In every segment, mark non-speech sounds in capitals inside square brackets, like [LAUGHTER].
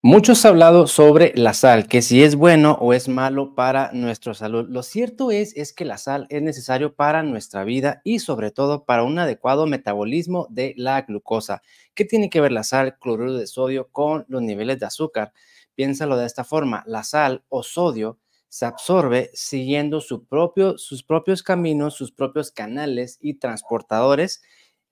Muchos han hablado sobre la sal, que si es bueno o es malo para nuestra salud. Lo cierto es, es que la sal es necesario para nuestra vida y sobre todo para un adecuado metabolismo de la glucosa. ¿Qué tiene que ver la sal, cloruro de sodio con los niveles de azúcar? Piénsalo de esta forma, la sal o sodio se absorbe siguiendo su propio, sus propios caminos, sus propios canales y transportadores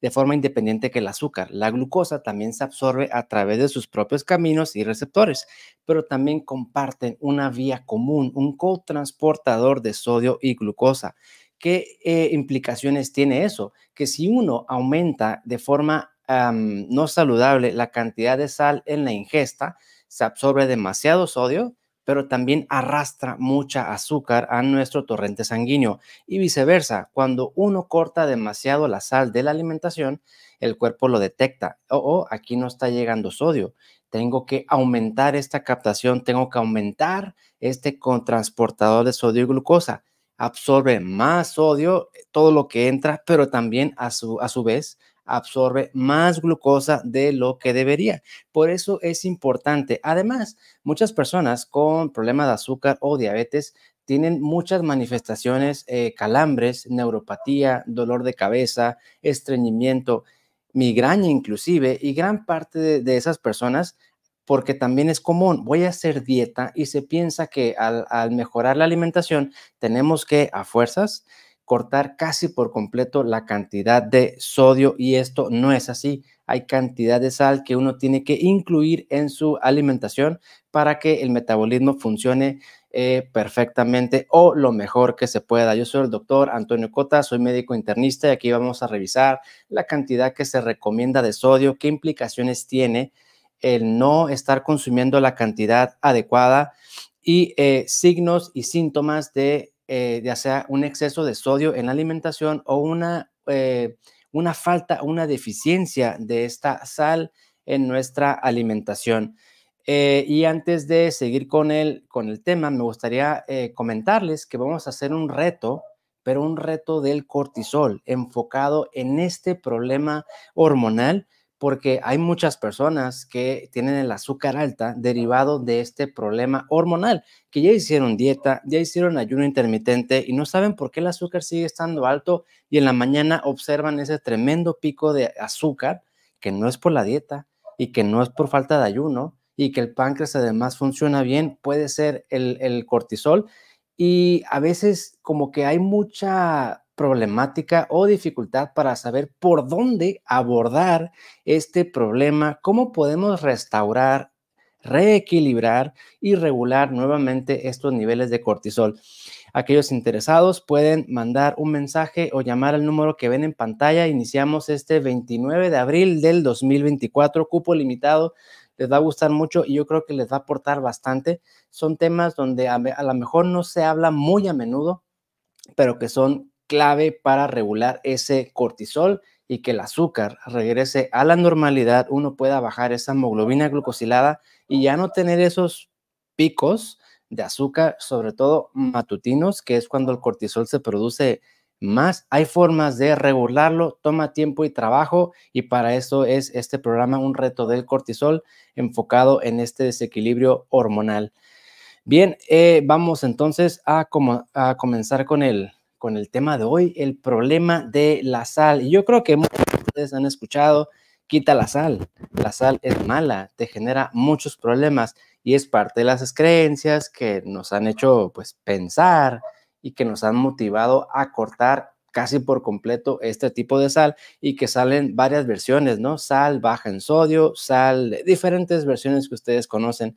de forma independiente que el azúcar. La glucosa también se absorbe a través de sus propios caminos y receptores, pero también comparten una vía común, un cotransportador de sodio y glucosa. ¿Qué eh, implicaciones tiene eso? Que si uno aumenta de forma no saludable la cantidad de sal en la ingesta, se absorbe demasiado sodio, pero también arrastra mucha azúcar a nuestro torrente sanguíneo y viceversa. Cuando uno corta demasiado la sal de la alimentación, el cuerpo lo detecta. Oh, oh aquí no está llegando sodio. Tengo que aumentar esta captación, tengo que aumentar este transportador de sodio y glucosa. Absorbe más sodio, eh, todo lo que entra, pero también a su, a su vez absorbe más glucosa de lo que debería. Por eso es importante. Además, muchas personas con problemas de azúcar o diabetes tienen muchas manifestaciones, eh, calambres, neuropatía, dolor de cabeza, estreñimiento, migraña inclusive, y gran parte de, esas personas porque también es común, voy a hacer dieta y se piensa que al mejorar la alimentación tenemos que a fuerzas cortar casi por completo la cantidad de sodio y esto no es así. Hay cantidad de sal que uno tiene que incluir en su alimentación para que el metabolismo funcione eh, perfectamente o lo mejor que se pueda. Yo soy el doctor Antonio Cota, soy médico internista y aquí vamos a revisar la cantidad que se recomienda de sodio, qué implicaciones tiene el no estar consumiendo la cantidad adecuada y eh, signos y síntomas de eh, ya sea un exceso de sodio en la alimentación o una, eh, falta, una deficiencia de esta sal en nuestra alimentación. Eh, y antes de seguir con el tema, me gustaría comentarles que vamos a hacer un reto, pero un reto del cortisol enfocado en este problema hormonal porque hay muchas personas que tienen el azúcar alta derivado de este problema hormonal, que ya hicieron dieta, ya hicieron ayuno intermitente y no saben por qué el azúcar sigue estando alto y en la mañana observan ese tremendo pico de azúcar que no es por la dieta y que no es por falta de ayuno y que el páncreas además funciona bien, puede ser el, cortisol y a veces como que hay mucha problemática o dificultad para saber por dónde abordar este problema, cómo podemos restaurar, reequilibrar y regular nuevamente estos niveles de cortisol. Aquellos interesados pueden mandar un mensaje o llamar al número que ven en pantalla. Iniciamos este 29 de abril del 2024, cupo limitado. Les va a gustar mucho y yo creo que les va a aportar bastante. Son temas donde a, lo mejor no se habla muy a menudo, pero que son clave para regular ese cortisol y que el azúcar regrese a la normalidad, uno pueda bajar esa hemoglobina glucosilada y ya no tener esos picos de azúcar, sobre todo matutinos, que es cuando el cortisol se produce más. Hay formas de regularlo, toma tiempo y trabajo y para eso es este programa Un reto del cortisol enfocado en este desequilibrio hormonal. Bien, eh, vamos entonces a comenzar con el, con el tema de hoy, el problema de la sal. Y yo creo que muchos de ustedes han escuchado, quita la sal. La sal es mala, te genera muchos problemas y es parte de las creencias que nos han hecho pues pensar y que nos han motivado a cortar casi por completo este tipo de sal y que salen varias versiones, ¿no? Sal baja en sodio, sal, diferentes versiones que ustedes conocen.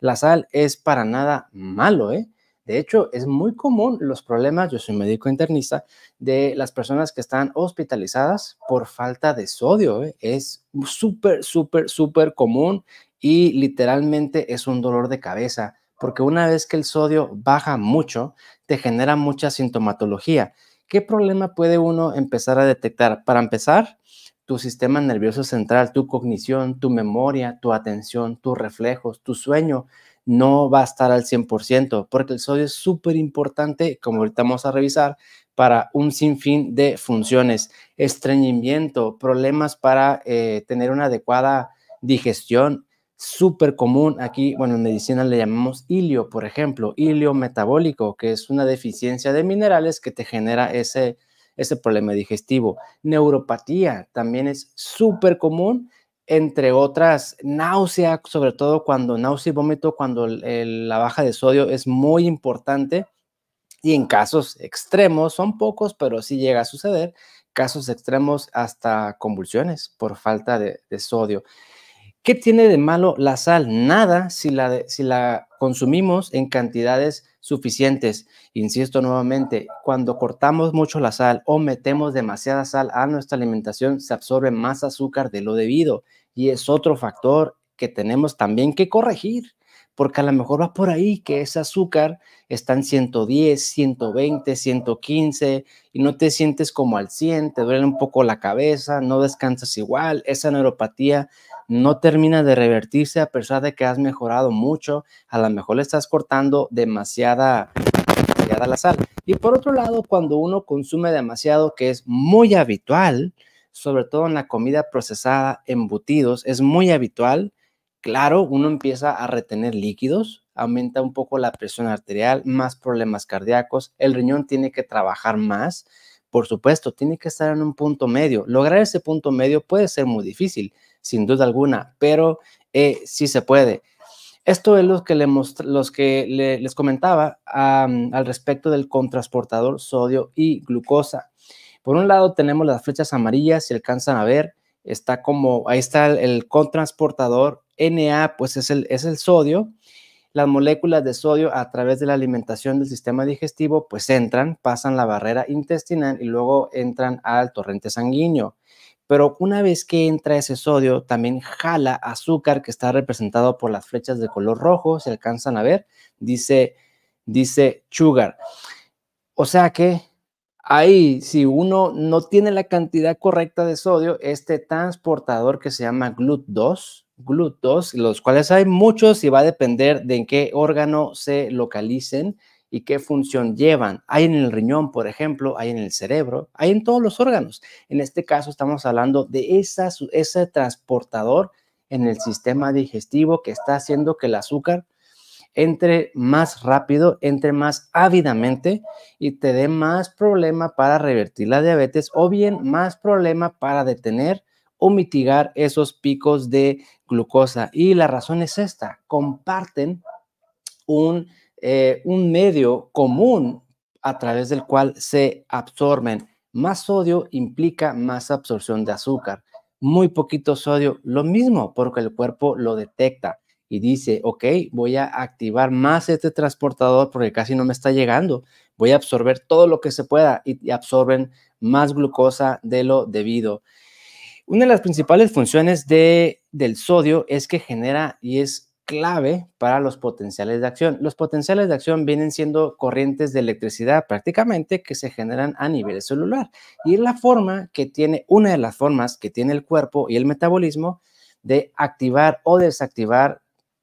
La sal es para nada malo, ¿eh? De hecho, es muy común los problemas, yo soy médico internista, de las personas que están hospitalizadas por falta de sodio. ¿eh? Es súper, súper, súper común y literalmente es un dolor de cabeza, porque una vez que el sodio baja mucho, te genera mucha sintomatología. ¿Qué problema puede uno empezar a detectar? Para empezar, tu sistema nervioso central, tu cognición, tu memoria, tu atención, tus reflejos, tu sueño no va a estar al 100%, porque el sodio es súper importante, como ahorita vamos a revisar, para un sinfín de funciones, estreñimiento, problemas para eh, tener una adecuada digestión, súper común aquí, bueno, en medicina le llamamos ilio, por ejemplo, ilio metabólico, que es una deficiencia de minerales que te genera ese, ese problema digestivo. Neuropatía también es súper común entre otras, náusea, sobre todo cuando náusea y vómito, cuando la baja de sodio es muy importante. Y en casos extremos, son pocos, pero sí llega a suceder, casos extremos hasta convulsiones por falta de, de sodio. ¿Qué tiene de malo la sal? Nada si la, si la consumimos en cantidades suficientes. Insisto nuevamente, cuando cortamos mucho la sal o metemos demasiada sal a nuestra alimentación, se absorbe más azúcar de lo debido y es otro factor que tenemos también que corregir porque a lo mejor va por ahí que ese azúcar está en 110, 120, 115 y no te sientes como al 100, te duele un poco la cabeza, no descansas igual, esa neuropatía no termina de revertirse a pesar de que has mejorado mucho, a lo mejor le estás cortando demasiada, demasiada la sal. Y por otro lado, cuando uno consume demasiado, que es muy habitual, sobre todo en la comida procesada, embutidos, es muy habitual, Claro, uno empieza a retener líquidos, aumenta un poco la presión arterial, más problemas cardíacos, el riñón tiene que trabajar más, por supuesto, tiene que estar en un punto medio. Lograr ese punto medio puede ser muy difícil, sin duda alguna, pero eh, sí se puede. Esto es lo que, le los que les comentaba al respecto del contrasportador sodio y glucosa. Por un lado tenemos las flechas amarillas, si alcanzan a ver, está como, ahí está el, contrasportador, Na, pues es el, es el sodio. Las moléculas de sodio a través de la alimentación del sistema digestivo, pues entran, pasan la barrera intestinal y luego entran al torrente sanguíneo. Pero una vez que entra ese sodio, también jala azúcar que está representado por las flechas de color rojo, se alcanzan a ver, dice, dice sugar. O sea que ahí, si uno no tiene la cantidad correcta de sodio, este transportador que se llama GLUT2, glutos, los cuales hay muchos y va a depender de en qué órgano se localicen y qué función llevan. Hay en el riñón, por ejemplo, hay en el cerebro, hay en todos los órganos. En este caso estamos hablando de esa, ese transportador en el sistema digestivo que está haciendo que el azúcar entre más rápido, entre más ávidamente y te dé más problema para revertir la diabetes o bien más problema para detener o mitigar esos picos de y la razón es esta, comparten un, eh, un medio común a través del cual se absorben. Más sodio implica más absorción de azúcar. Muy poquito sodio, lo mismo, porque el cuerpo lo detecta y dice, ok, voy a activar más este transportador porque casi no me está llegando. Voy a absorber todo lo que se pueda y absorben más glucosa de lo debido. Una de las principales funciones del sodio es que genera y es clave para los potenciales de acción. Los potenciales de acción vienen siendo corrientes de electricidad prácticamente que se generan a nivel celular. Y es la forma que tiene, una de las formas que tiene el cuerpo y el metabolismo de activar o desactivar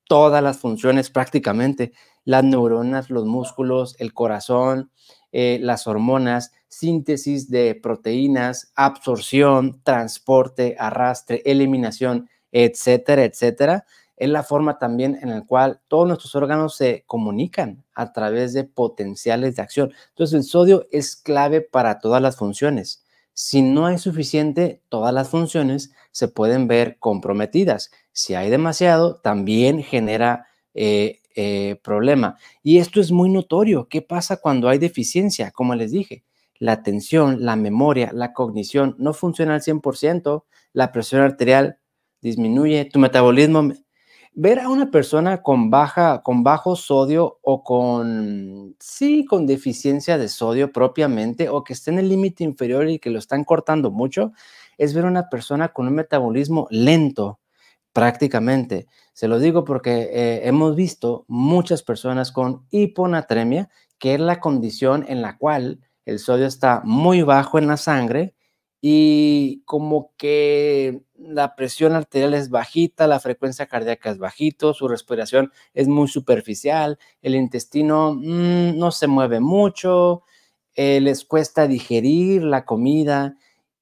todas las funciones prácticamente, las neuronas, los músculos, el corazón, eh, las hormonas, síntesis de proteínas, absorción, transporte, arrastre, eliminación, etcétera, etcétera. Es la forma también en la cual todos nuestros órganos se comunican a través de potenciales de acción. Entonces el sodio es clave para todas las funciones. Si no hay suficiente, todas las funciones se pueden ver comprometidas. Si hay demasiado, también genera eh, eh, problema. Y esto es muy notorio. ¿Qué pasa cuando hay deficiencia? Como les dije, la atención, la memoria, la cognición no funciona al 100%, la presión arterial disminuye, tu metabolismo. Ver a una persona con baja, con bajo sodio o con, sí, con deficiencia de sodio propiamente o que esté en el límite inferior y que lo están cortando mucho, es ver a una persona con un metabolismo lento prácticamente. Se lo digo porque eh, hemos visto muchas personas con hiponatremia, que es la condición en la cual el sodio está muy bajo en la sangre y como que la presión arterial es bajita, la frecuencia cardíaca es bajito, su respiración es muy superficial, el intestino mm, no se mueve mucho, eh, les cuesta digerir la comida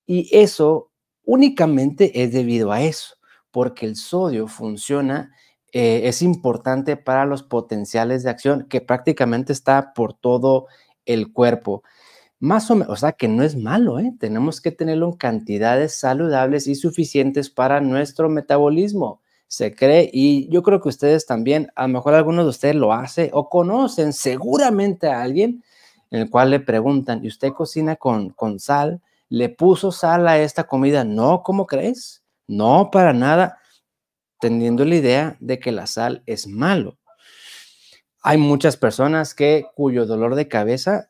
y eso únicamente es debido a eso, porque el sodio funciona, eh, es importante para los potenciales de acción que prácticamente está por todo el cuerpo. Más o menos, o sea que no es malo, ¿eh? tenemos que tenerlo en cantidades saludables y suficientes para nuestro metabolismo. Se cree, y yo creo que ustedes también, a lo mejor algunos de ustedes lo hacen o conocen seguramente a alguien en el cual le preguntan, ¿y usted cocina con, con sal? ¿Le puso sal a esta comida? No, ¿cómo crees? No, para nada, teniendo la idea de que la sal es malo. Hay muchas personas que cuyo dolor de cabeza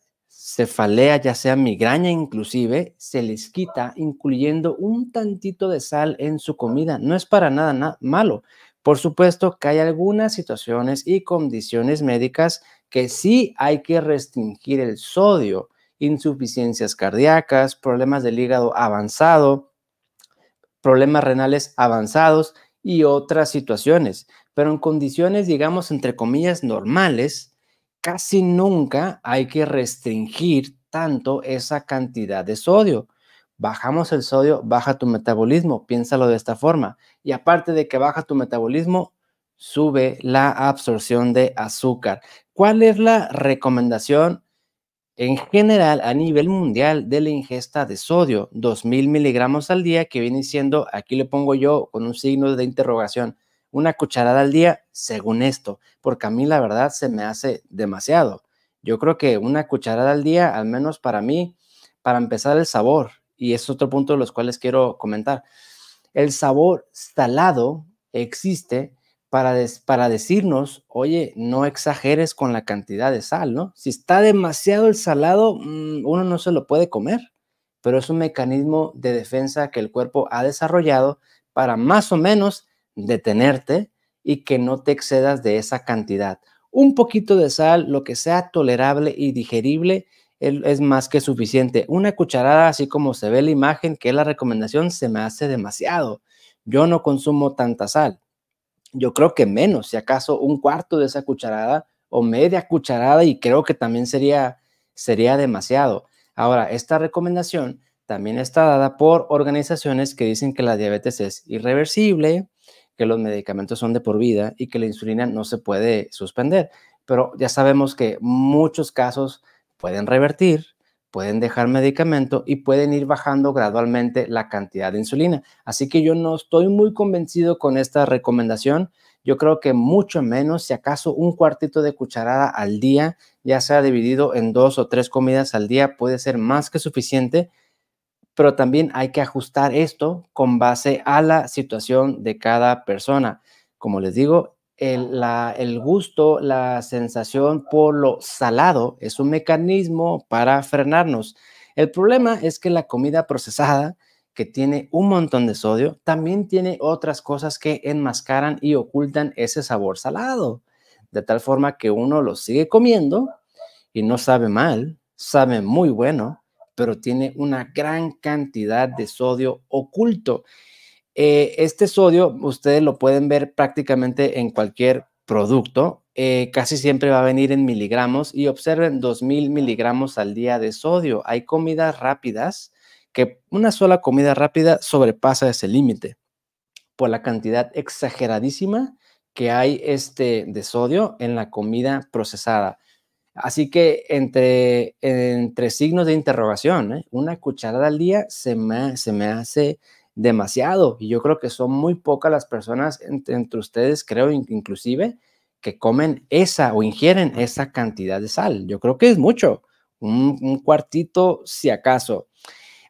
cefalea, ya sea migraña inclusive, se les quita incluyendo un tantito de sal en su comida. No es para nada, nada malo. Por supuesto que hay algunas situaciones y condiciones médicas que sí hay que restringir el sodio, insuficiencias cardíacas, problemas del hígado avanzado, problemas renales avanzados y otras situaciones. Pero en condiciones, digamos, entre comillas, normales, casi nunca hay que restringir tanto esa cantidad de sodio. Bajamos el sodio, baja tu metabolismo, piénsalo de esta forma. Y aparte de que baja tu metabolismo, sube la absorción de azúcar. ¿Cuál es la recomendación en general a nivel mundial de la ingesta de sodio? 2.000 miligramos al día, que viene siendo, aquí le pongo yo con un signo de interrogación, una cucharada al día, según esto, porque a mí la verdad se me hace demasiado. Yo creo que una cucharada al día, al menos para mí, para empezar el sabor, y es otro punto de los cuales quiero comentar, el sabor salado existe para, para decirnos, oye, no exageres con la cantidad de sal, ¿no? Si está demasiado el salado, mm, uno no se lo puede comer, pero es un mecanismo de defensa que el cuerpo ha desarrollado para más o menos detenerte y que no te excedas de esa cantidad. Un poquito de sal, lo que sea tolerable y digerible, es más que suficiente. Una cucharada, así como se ve la imagen, que es la recomendación, se me hace demasiado. Yo no consumo tanta sal. Yo creo que menos, si acaso un cuarto de esa cucharada o media cucharada y creo que también sería, sería demasiado. Ahora, esta recomendación también está dada por organizaciones que dicen que la diabetes es irreversible, que los medicamentos son de por vida y que la insulina no se puede suspender. Pero ya sabemos que muchos casos pueden revertir, pueden dejar medicamento y pueden ir bajando gradualmente la cantidad de insulina. Así que yo no estoy muy convencido con esta recomendación. Yo creo que mucho menos, si acaso un cuartito de cucharada al día, ya sea dividido en dos o tres comidas al día, puede ser más que suficiente pero también hay que ajustar esto con base a la situación de cada persona. Como les digo, el, el gusto, la sensación por lo salado es un mecanismo para frenarnos. El problema es que la comida procesada, que tiene un montón de sodio, también tiene otras cosas que enmascaran y ocultan ese sabor salado, de tal forma que uno lo sigue comiendo y no sabe mal, sabe muy bueno, pero tiene una gran cantidad de sodio oculto. Eh, este sodio ustedes lo pueden ver prácticamente en cualquier producto. Eh, casi siempre va a venir en miligramos y observen 2.000 miligramos al día de sodio. Hay comidas rápidas que una sola comida rápida sobrepasa ese límite por la cantidad exageradísima que hay este de sodio en la comida procesada. Así que entre, entre signos de interrogación, ¿eh? una cucharada al día se me, se me hace demasiado y yo creo que son muy pocas las personas entre, ustedes, creo inclusive, que comen esa o ingieren esa cantidad de sal. Yo creo que es mucho, un, un cuartito si acaso.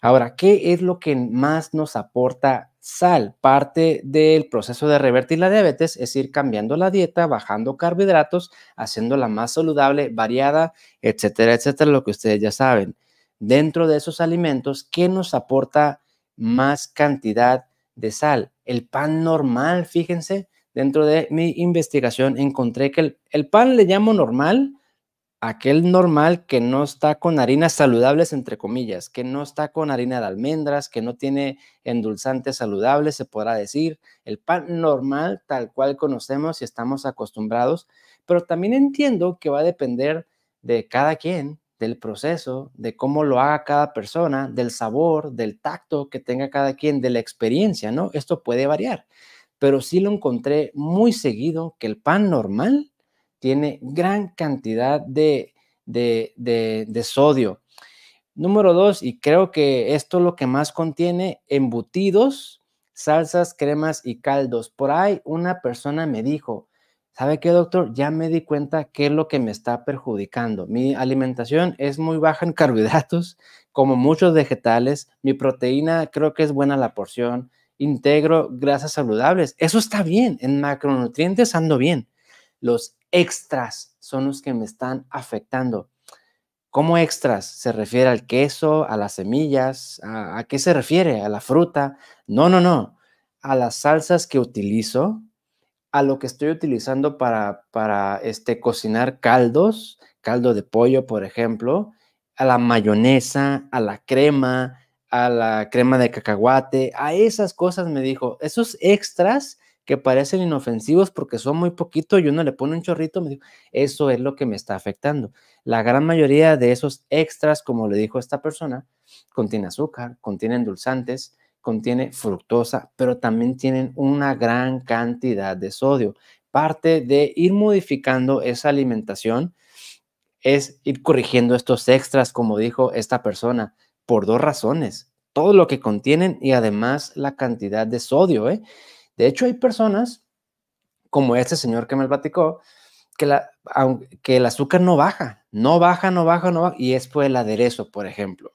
Ahora, ¿qué es lo que más nos aporta sal. Parte del proceso de revertir la diabetes es ir cambiando la dieta, bajando carbohidratos, haciéndola más saludable, variada, etcétera, etcétera, lo que ustedes ya saben. Dentro de esos alimentos, ¿qué nos aporta más cantidad de sal? El pan normal, fíjense, dentro de mi investigación encontré que el, pan le llamo normal aquel normal que no está con harinas saludables, entre comillas, que no está con harina de almendras, que no tiene endulzantes saludables, se podrá decir, el pan normal tal cual conocemos y estamos acostumbrados, pero también entiendo que va a depender de cada quien, del proceso, de cómo lo haga cada persona, del sabor, del tacto que tenga cada quien, de la experiencia, ¿no? Esto puede variar, pero sí lo encontré muy seguido que el pan normal tiene gran cantidad de, sodio. Número dos, y creo que esto es lo que más contiene, embutidos, salsas, cremas y caldos. Por ahí una persona me dijo, ¿sabe qué, doctor? Ya me di cuenta qué es lo que me está perjudicando. Mi alimentación es muy baja en [LAUGHS] carbohidratos, como muchos vegetales. Mi proteína creo que es buena la porción. Integro grasas saludables. Eso está bien. En macronutrientes ando bien los extras son los que me están afectando. ¿Cómo extras? ¿Se refiere al queso, a las semillas? ¿A, qué se refiere? ¿A la fruta? No, no, no. A las salsas que utilizo, a lo que estoy utilizando para, para este, cocinar caldos, caldo de pollo, por ejemplo, a la mayonesa, a la crema, a la crema de cacahuate, a esas cosas me dijo, esos extras que parecen inofensivos porque son muy poquitos y uno le pone un chorrito, me eso es lo que me está afectando. La gran mayoría de esos extras, como le dijo esta persona, contiene azúcar, contiene endulzantes, contiene fructosa, pero también tienen una gran cantidad de sodio. Parte de ir modificando esa alimentación es ir corrigiendo estos extras, como dijo esta persona, por dos razones. Todo lo que contienen y además la cantidad de sodio. ¿eh? De hecho, hay personas, como este señor que me platicó, que, que el azúcar no baja, no baja, no baja, no baja, y es por el aderezo, por ejemplo.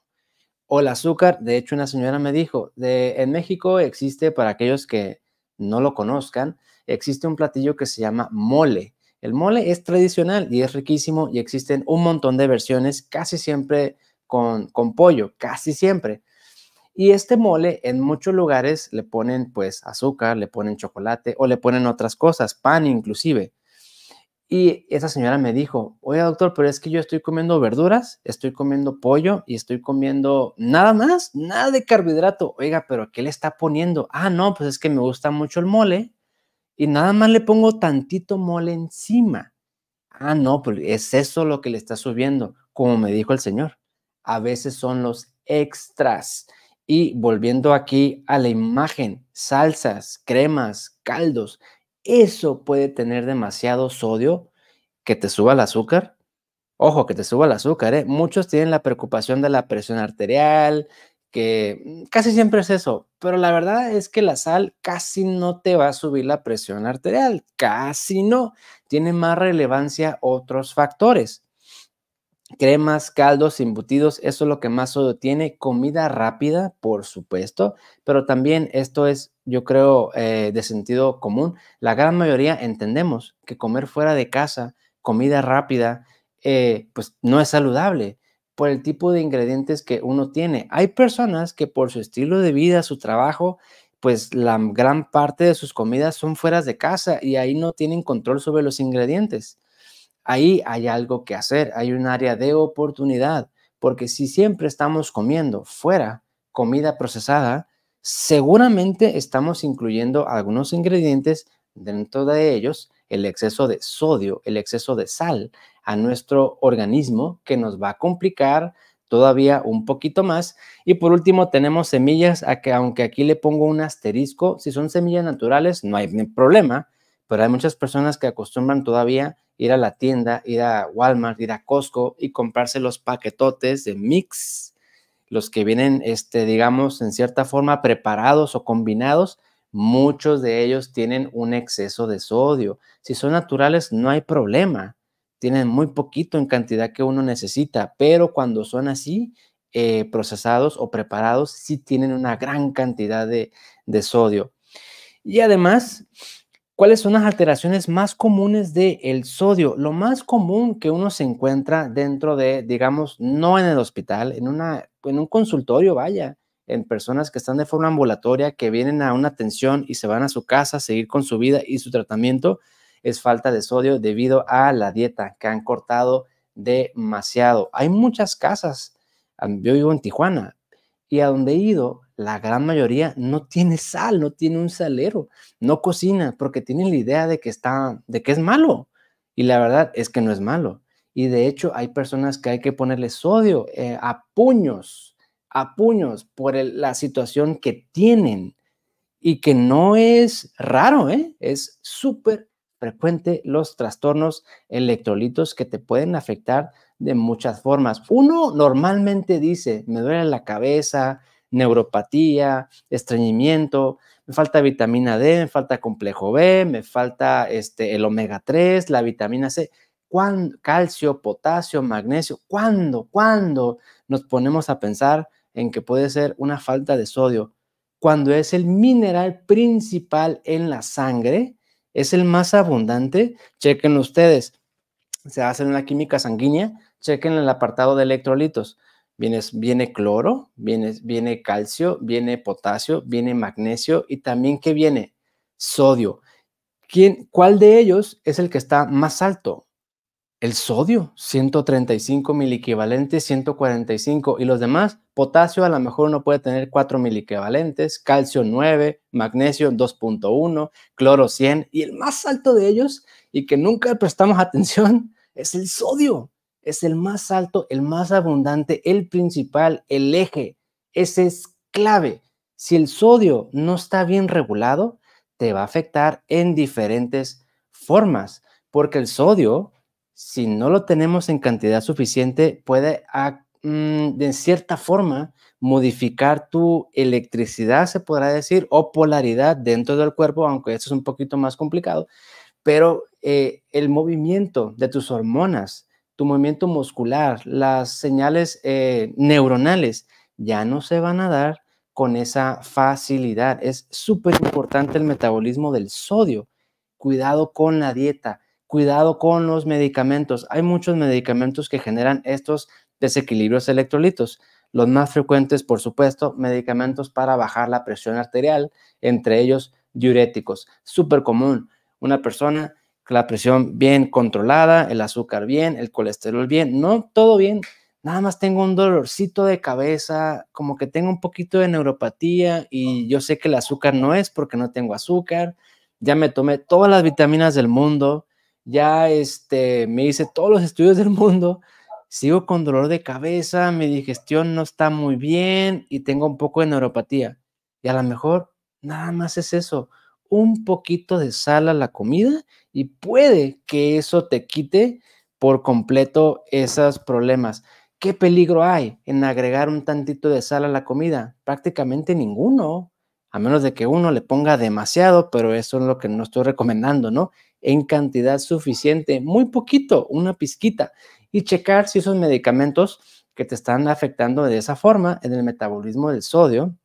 O el azúcar, de hecho, una señora me dijo, en México existe, para aquellos que no lo conozcan, existe un platillo que se llama mole. El mole es tradicional y es riquísimo y existen un montón de versiones, casi siempre con pollo, casi siempre. Y este mole en muchos lugares le ponen pues azúcar, le ponen chocolate o le ponen otras cosas, pan inclusive. Y esa señora me dijo, oiga, doctor, pero es que yo estoy comiendo verduras, estoy comiendo pollo y estoy comiendo nada más, nada de carbohidrato. Oiga, pero ¿qué le está poniendo? Ah, no, pues es que me gusta mucho el mole y nada más le pongo tantito mole encima. Ah, no, pues es eso lo que le está subiendo, como me dijo el señor. A veces son los extras y volviendo aquí a la imagen, salsas, cremas, caldos, eso puede tener demasiado sodio que te suba el azúcar. Ojo, que te suba el azúcar, ¿eh? Muchos tienen la preocupación de la presión arterial, que mm, casi siempre es eso, pero la verdad es que la sal casi no te va a subir la presión arterial, casi no. Tiene más relevancia otros factores cremas, caldos, embutidos, eso es lo que más sodio tiene. Comida rápida, por supuesto, pero también esto es, yo creo, eh, de sentido común. La gran mayoría entendemos que comer fuera de casa, comida rápida, eh, pues no es saludable por el tipo de ingredientes que uno tiene. Hay personas que por su estilo de vida, su trabajo, pues la gran parte de sus comidas son fuera de casa y ahí no tienen control sobre los ingredientes ahí hay algo que hacer, hay un área de oportunidad, porque si siempre estamos comiendo fuera comida procesada, seguramente estamos incluyendo algunos ingredientes dentro de ellos, el exceso de sodio, el exceso de sal a nuestro organismo que nos va a complicar todavía un poquito más. Y por último, tenemos semillas, a que aunque aquí le pongo un asterisco, si son semillas naturales, no hay problema, pero hay muchas personas que acostumbran todavía ir a la tienda, ir a Walmart, ir a Costco y comprarse los paquetotes de mix, los que vienen, este, digamos, en cierta forma preparados o combinados, muchos de ellos tienen un exceso de sodio. Si son naturales, no hay problema. Tienen muy poquito en cantidad que uno necesita, pero cuando son así, eh, procesados o preparados, sí tienen una gran cantidad de sodio. Y además, ¿Cuáles son las alteraciones más comunes del sodio? Lo más común que uno se encuentra dentro de, digamos, no en el hospital, en, una, en un consultorio, vaya, en personas que están de forma ambulatoria, que vienen a una atención y se van a su casa a seguir con su vida y su tratamiento, es falta de sodio debido a la dieta que han cortado demasiado. Hay muchas casas, yo vivo en Tijuana, y a donde he ido, la gran mayoría no tiene sal, no tiene un salero, no cocina porque tienen la idea de que está, de que es malo. Y la verdad es que no es malo. Y de hecho hay personas que hay que ponerle sodio eh, a puños, a puños por la situación que tienen y que no es raro, ¿eh? es súper frecuente los trastornos electrolitos que te pueden afectar de muchas formas. Uno normalmente dice, me duele la cabeza, neuropatía, estreñimiento, me falta vitamina D, me falta complejo B, me falta este, el omega 3, la vitamina C, calcio, potasio, magnesio, ¿cuándo, cuándo nos ponemos a pensar en que puede ser una falta de sodio? Cuando es el mineral principal en la sangre, es el más abundante, chequen ustedes, se hacen la química sanguínea, chequen el apartado de electrolitos. Viene, cloro, viene, viene calcio, viene potasio, viene magnesio y también que viene sodio. ¿Quién, ¿Cuál de ellos es el que está más alto? El sodio, 135 mil equivalentes, 145. Y los demás, potasio a lo mejor uno puede tener 4 mil equivalentes, calcio 9, magnesio 2.1, cloro 100. Y el más alto de ellos, y que nunca prestamos [LAUGHS] atención, es el sodio, es el más alto, el más abundante, el principal, el eje. Ese es clave. Si el sodio no está bien regulado, te va a afectar en diferentes formas, porque el sodio, si no lo tenemos en cantidad suficiente, puede ah, mm, de cierta forma modificar tu electricidad, se podrá decir, o polaridad dentro del cuerpo, aunque eso es un poquito más complicado, pero eh, el movimiento de tus hormonas tu movimiento muscular, las señales eh, neuronales, ya no se van a dar con esa facilidad. Es súper importante el metabolismo del sodio. Cuidado con la dieta, cuidado con los medicamentos. Hay muchos medicamentos que generan estos desequilibrios electrolitos. Los más frecuentes, por supuesto, medicamentos para bajar la presión arterial, entre ellos diuréticos. Súper común. Una persona la presión bien controlada, el azúcar bien, el colesterol bien, no, todo bien. Nada más tengo un dolorcito de cabeza, como que tengo un poquito de neuropatía y yo sé que el azúcar no es porque no tengo azúcar. Ya me tomé todas las vitaminas del mundo, ya este, me hice todos los estudios del mundo, sigo con dolor de cabeza, mi digestión no está muy bien y tengo un poco de neuropatía. Y a lo mejor nada más es eso un poquito de sal a la comida y puede que eso te quite por completo esos problemas. ¿Qué peligro hay en agregar un tantito de sal a la comida? Prácticamente ninguno, a menos de que uno le ponga demasiado, pero eso es lo que no estoy recomendando, ¿no? En cantidad suficiente, muy poquito, una pizquita, y checar si esos medicamentos que te están afectando de esa forma en el metabolismo del sodio,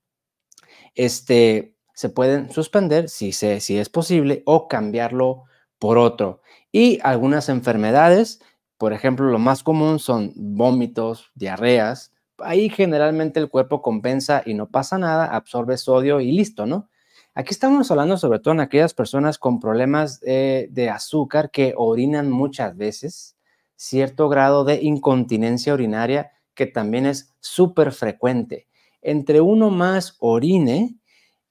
este, se pueden suspender si, se, si es posible o cambiarlo por otro. Y algunas enfermedades, por ejemplo, lo más común son vómitos, diarreas. Ahí generalmente el cuerpo compensa y no pasa nada, absorbe sodio y listo, ¿no? Aquí estamos hablando sobre todo en aquellas personas con problemas eh, de azúcar que orinan muchas veces, cierto grado de incontinencia urinaria que también es súper frecuente. Entre uno más orine,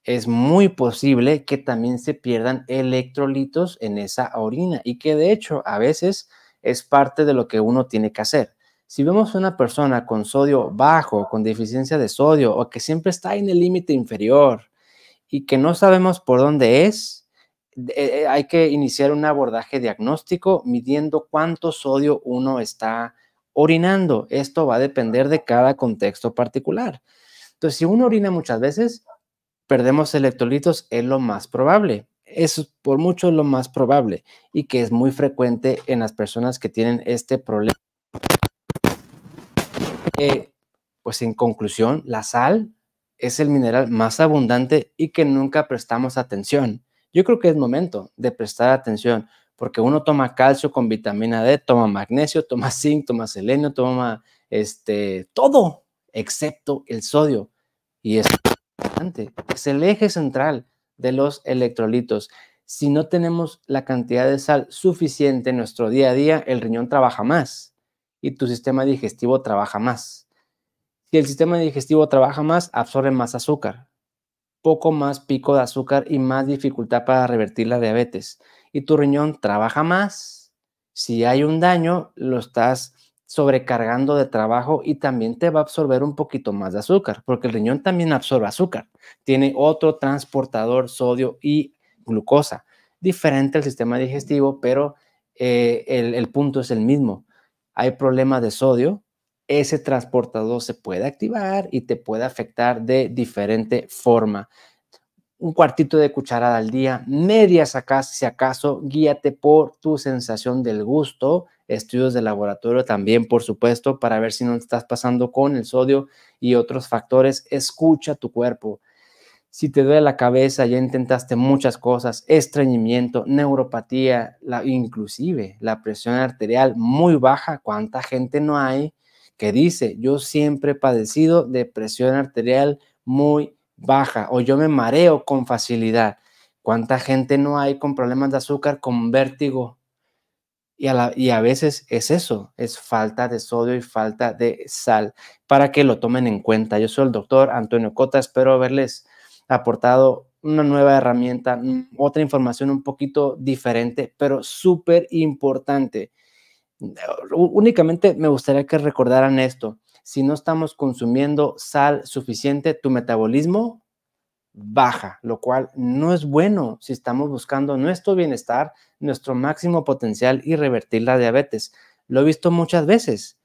es muy posible que también se pierdan electrolitos en esa orina y que de hecho a veces es parte de lo que uno tiene que hacer. Si vemos a una persona con sodio bajo, con deficiencia de sodio o que siempre está en el límite inferior y que no sabemos por dónde es, eh, eh, hay que iniciar un abordaje diagnóstico midiendo cuánto sodio uno está orinando. Esto va a depender de cada contexto particular. Entonces, si uno orina muchas veces, perdemos electrolitos es lo más probable. Es por mucho lo más probable y que es muy frecuente en las personas que tienen este problema. Eh, pues en conclusión, la sal es el mineral más abundante y que nunca prestamos atención. Yo creo que es momento de prestar atención porque uno toma calcio con vitamina D, toma magnesio, toma [LAUGHS] zinc, toma selenio, toma este todo excepto el sodio y es es el eje central de los electrolitos. Si no tenemos la cantidad de sal suficiente en nuestro día a día, el riñón trabaja más y tu sistema digestivo trabaja más. Si el sistema digestivo trabaja más, absorbe más azúcar, poco más pico de azúcar y más dificultad para revertir la diabetes. Y tu riñón trabaja más. Si hay un daño, lo estás sobrecargando de trabajo y también te va a absorber un poquito más de azúcar, porque el riñón también absorbe azúcar. Tiene otro transportador, sodio y glucosa. Diferente al sistema digestivo, pero eh, el, punto es el mismo. Hay problemas de sodio, ese transportador se puede activar y te puede afectar de diferente forma un cuartito de cucharada al día, media si acaso, guíate por tu sensación del gusto, estudios de laboratorio también, por supuesto, para ver si no estás pasando con el sodio y otros factores. Escucha tu cuerpo. Si te duele la cabeza, ya intentaste muchas cosas, estreñimiento, neuropatía, la, inclusive la presión arterial muy baja, ¿cuánta gente no hay que dice, yo siempre he padecido de presión arterial muy baja o yo me mareo con facilidad? ¿Cuánta gente no hay con problemas de azúcar, con vértigo, y a, veces es eso, es falta de sodio y falta de sal, para que lo tomen en cuenta. Yo soy el doctor Antonio Cota, espero haberles aportado una nueva herramienta, mm. otra información un poquito diferente, pero súper importante. Únicamente me gustaría que recordaran esto. Si no estamos consumiendo sal suficiente, tu metabolismo baja, lo cual no es bueno si estamos buscando nuestro bienestar, nuestro máximo potencial y revertir la diabetes. Lo he visto muchas veces.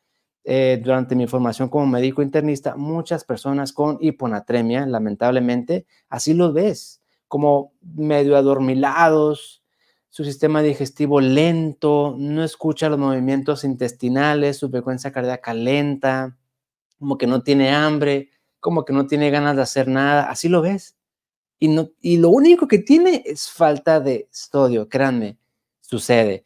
Eh, durante mi formación como médico internista, muchas personas con hiponatremia, lamentablemente, así lo ves, como medio adormilados, su sistema digestivo lento, no escucha los movimientos intestinales, su frecuencia cardíaca lenta, como que no tiene hambre, como que no tiene ganas de hacer nada, así lo ves. Y, no, y lo único que tiene es falta de estudio créanme, sucede.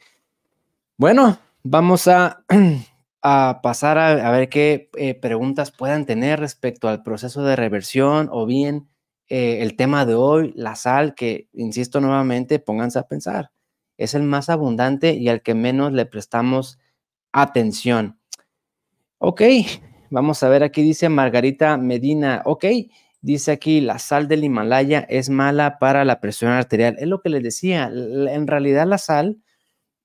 Bueno, vamos a, [CLEARS THROAT] a pasar a, ver qué eh, preguntas puedan tener respecto al proceso de reversión o bien eh, el tema de hoy, la sal, que, insisto nuevamente, pónganse a pensar. Es el más abundante y al que menos le prestamos atención. Ok, Vamos a ver, aquí dice Margarita Medina, ok, dice aquí, la sal del Himalaya es mala para la presión arterial. Es lo que les decía, en realidad la sal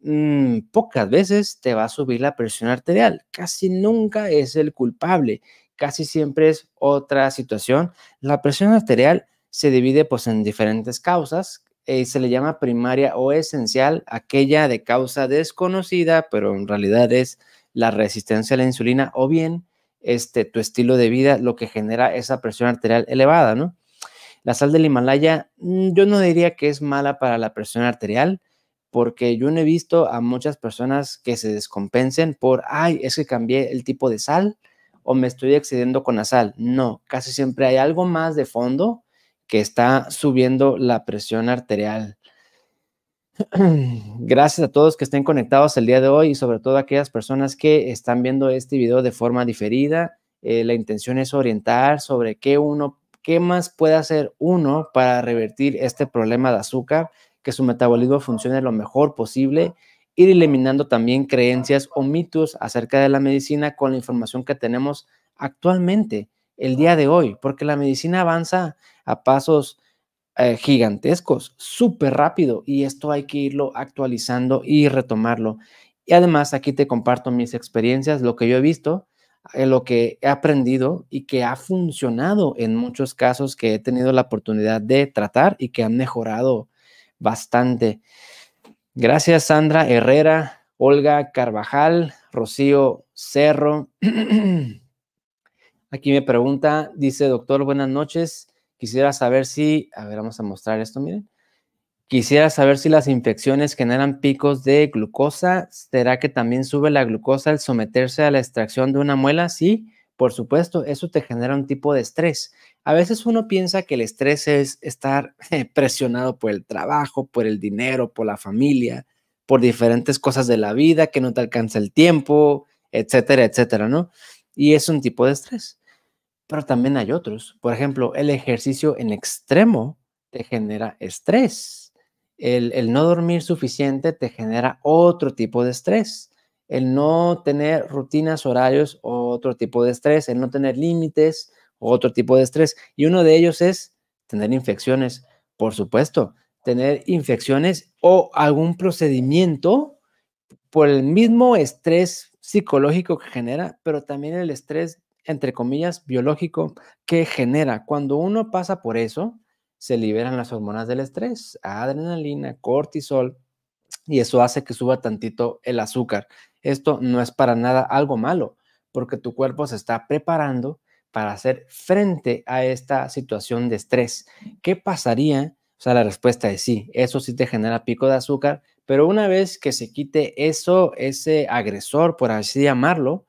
mm, pocas veces te va a subir la presión arterial, casi nunca es el culpable, casi siempre es otra situación. La presión arterial se divide pues en diferentes causas. Eh, se le llama primaria o esencial, aquella de causa desconocida, pero en realidad es la resistencia a la insulina o bien este, tu estilo de vida, lo que genera esa presión arterial elevada, ¿no? La sal del Himalaya, mm, yo no diría que es mala para la presión arterial, porque yo no he visto a muchas personas que se descompensen por, ay, es que cambié el tipo de sal o me estoy excediendo con la sal. No, casi siempre hay algo más de fondo que está subiendo la presión arterial. Gracias a todos que estén conectados el día de hoy y sobre todo a aquellas personas que están viendo este video de forma diferida. Eh, la intención es orientar sobre qué uno, qué más puede hacer uno para revertir este problema de azúcar, que su metabolismo funcione lo mejor posible, ir eliminando también creencias o mitos acerca de la medicina con la información que tenemos actualmente, el día de hoy, porque la medicina avanza a pasos eh, gigantescos, súper rápido y esto hay que irlo actualizando y retomarlo. Y además aquí te comparto mis experiencias, lo que yo he visto, eh, lo que he aprendido y que ha funcionado en muchos casos que he tenido la oportunidad de tratar y que han mejorado bastante. Gracias Sandra Herrera, Olga Carvajal, Rocío Cerro. [CLEARS THROAT] Aquí me pregunta, dice doctor, buenas noches. Quisiera saber si, a ver, vamos a mostrar esto, miren. Quisiera saber si las infecciones generan picos de glucosa. ¿Será que también sube la glucosa al someterse a la extracción de una muela? Sí, por supuesto, eso te genera un tipo de estrés. A veces uno piensa que el estrés es estar [LAUGHS] presionado por el trabajo, por el dinero, por la familia, por diferentes cosas de la vida, que no te alcanza el tiempo, etcétera, etcétera, ¿no? Y es un tipo de estrés pero también hay otros. Por ejemplo, el ejercicio en extremo te genera estrés. El, no dormir suficiente te genera otro tipo de estrés. El no tener rutinas, horarios, otro tipo de estrés. El no tener límites, otro tipo de estrés. Y uno de ellos es tener infecciones, por supuesto. Tener infecciones o algún procedimiento por el mismo estrés psicológico que genera, pero también el estrés entre comillas, biológico que genera. Cuando uno pasa por eso, se liberan las hormonas del estrés, adrenalina, cortisol, y eso hace que suba tantito el azúcar. Esto no es para nada algo malo, porque tu cuerpo se está preparando para hacer frente a esta situación de estrés. ¿Qué pasaría? O sea, la respuesta es sí, eso sí te genera pico de azúcar, pero una vez que se quite eso, ese agresor, por así llamarlo,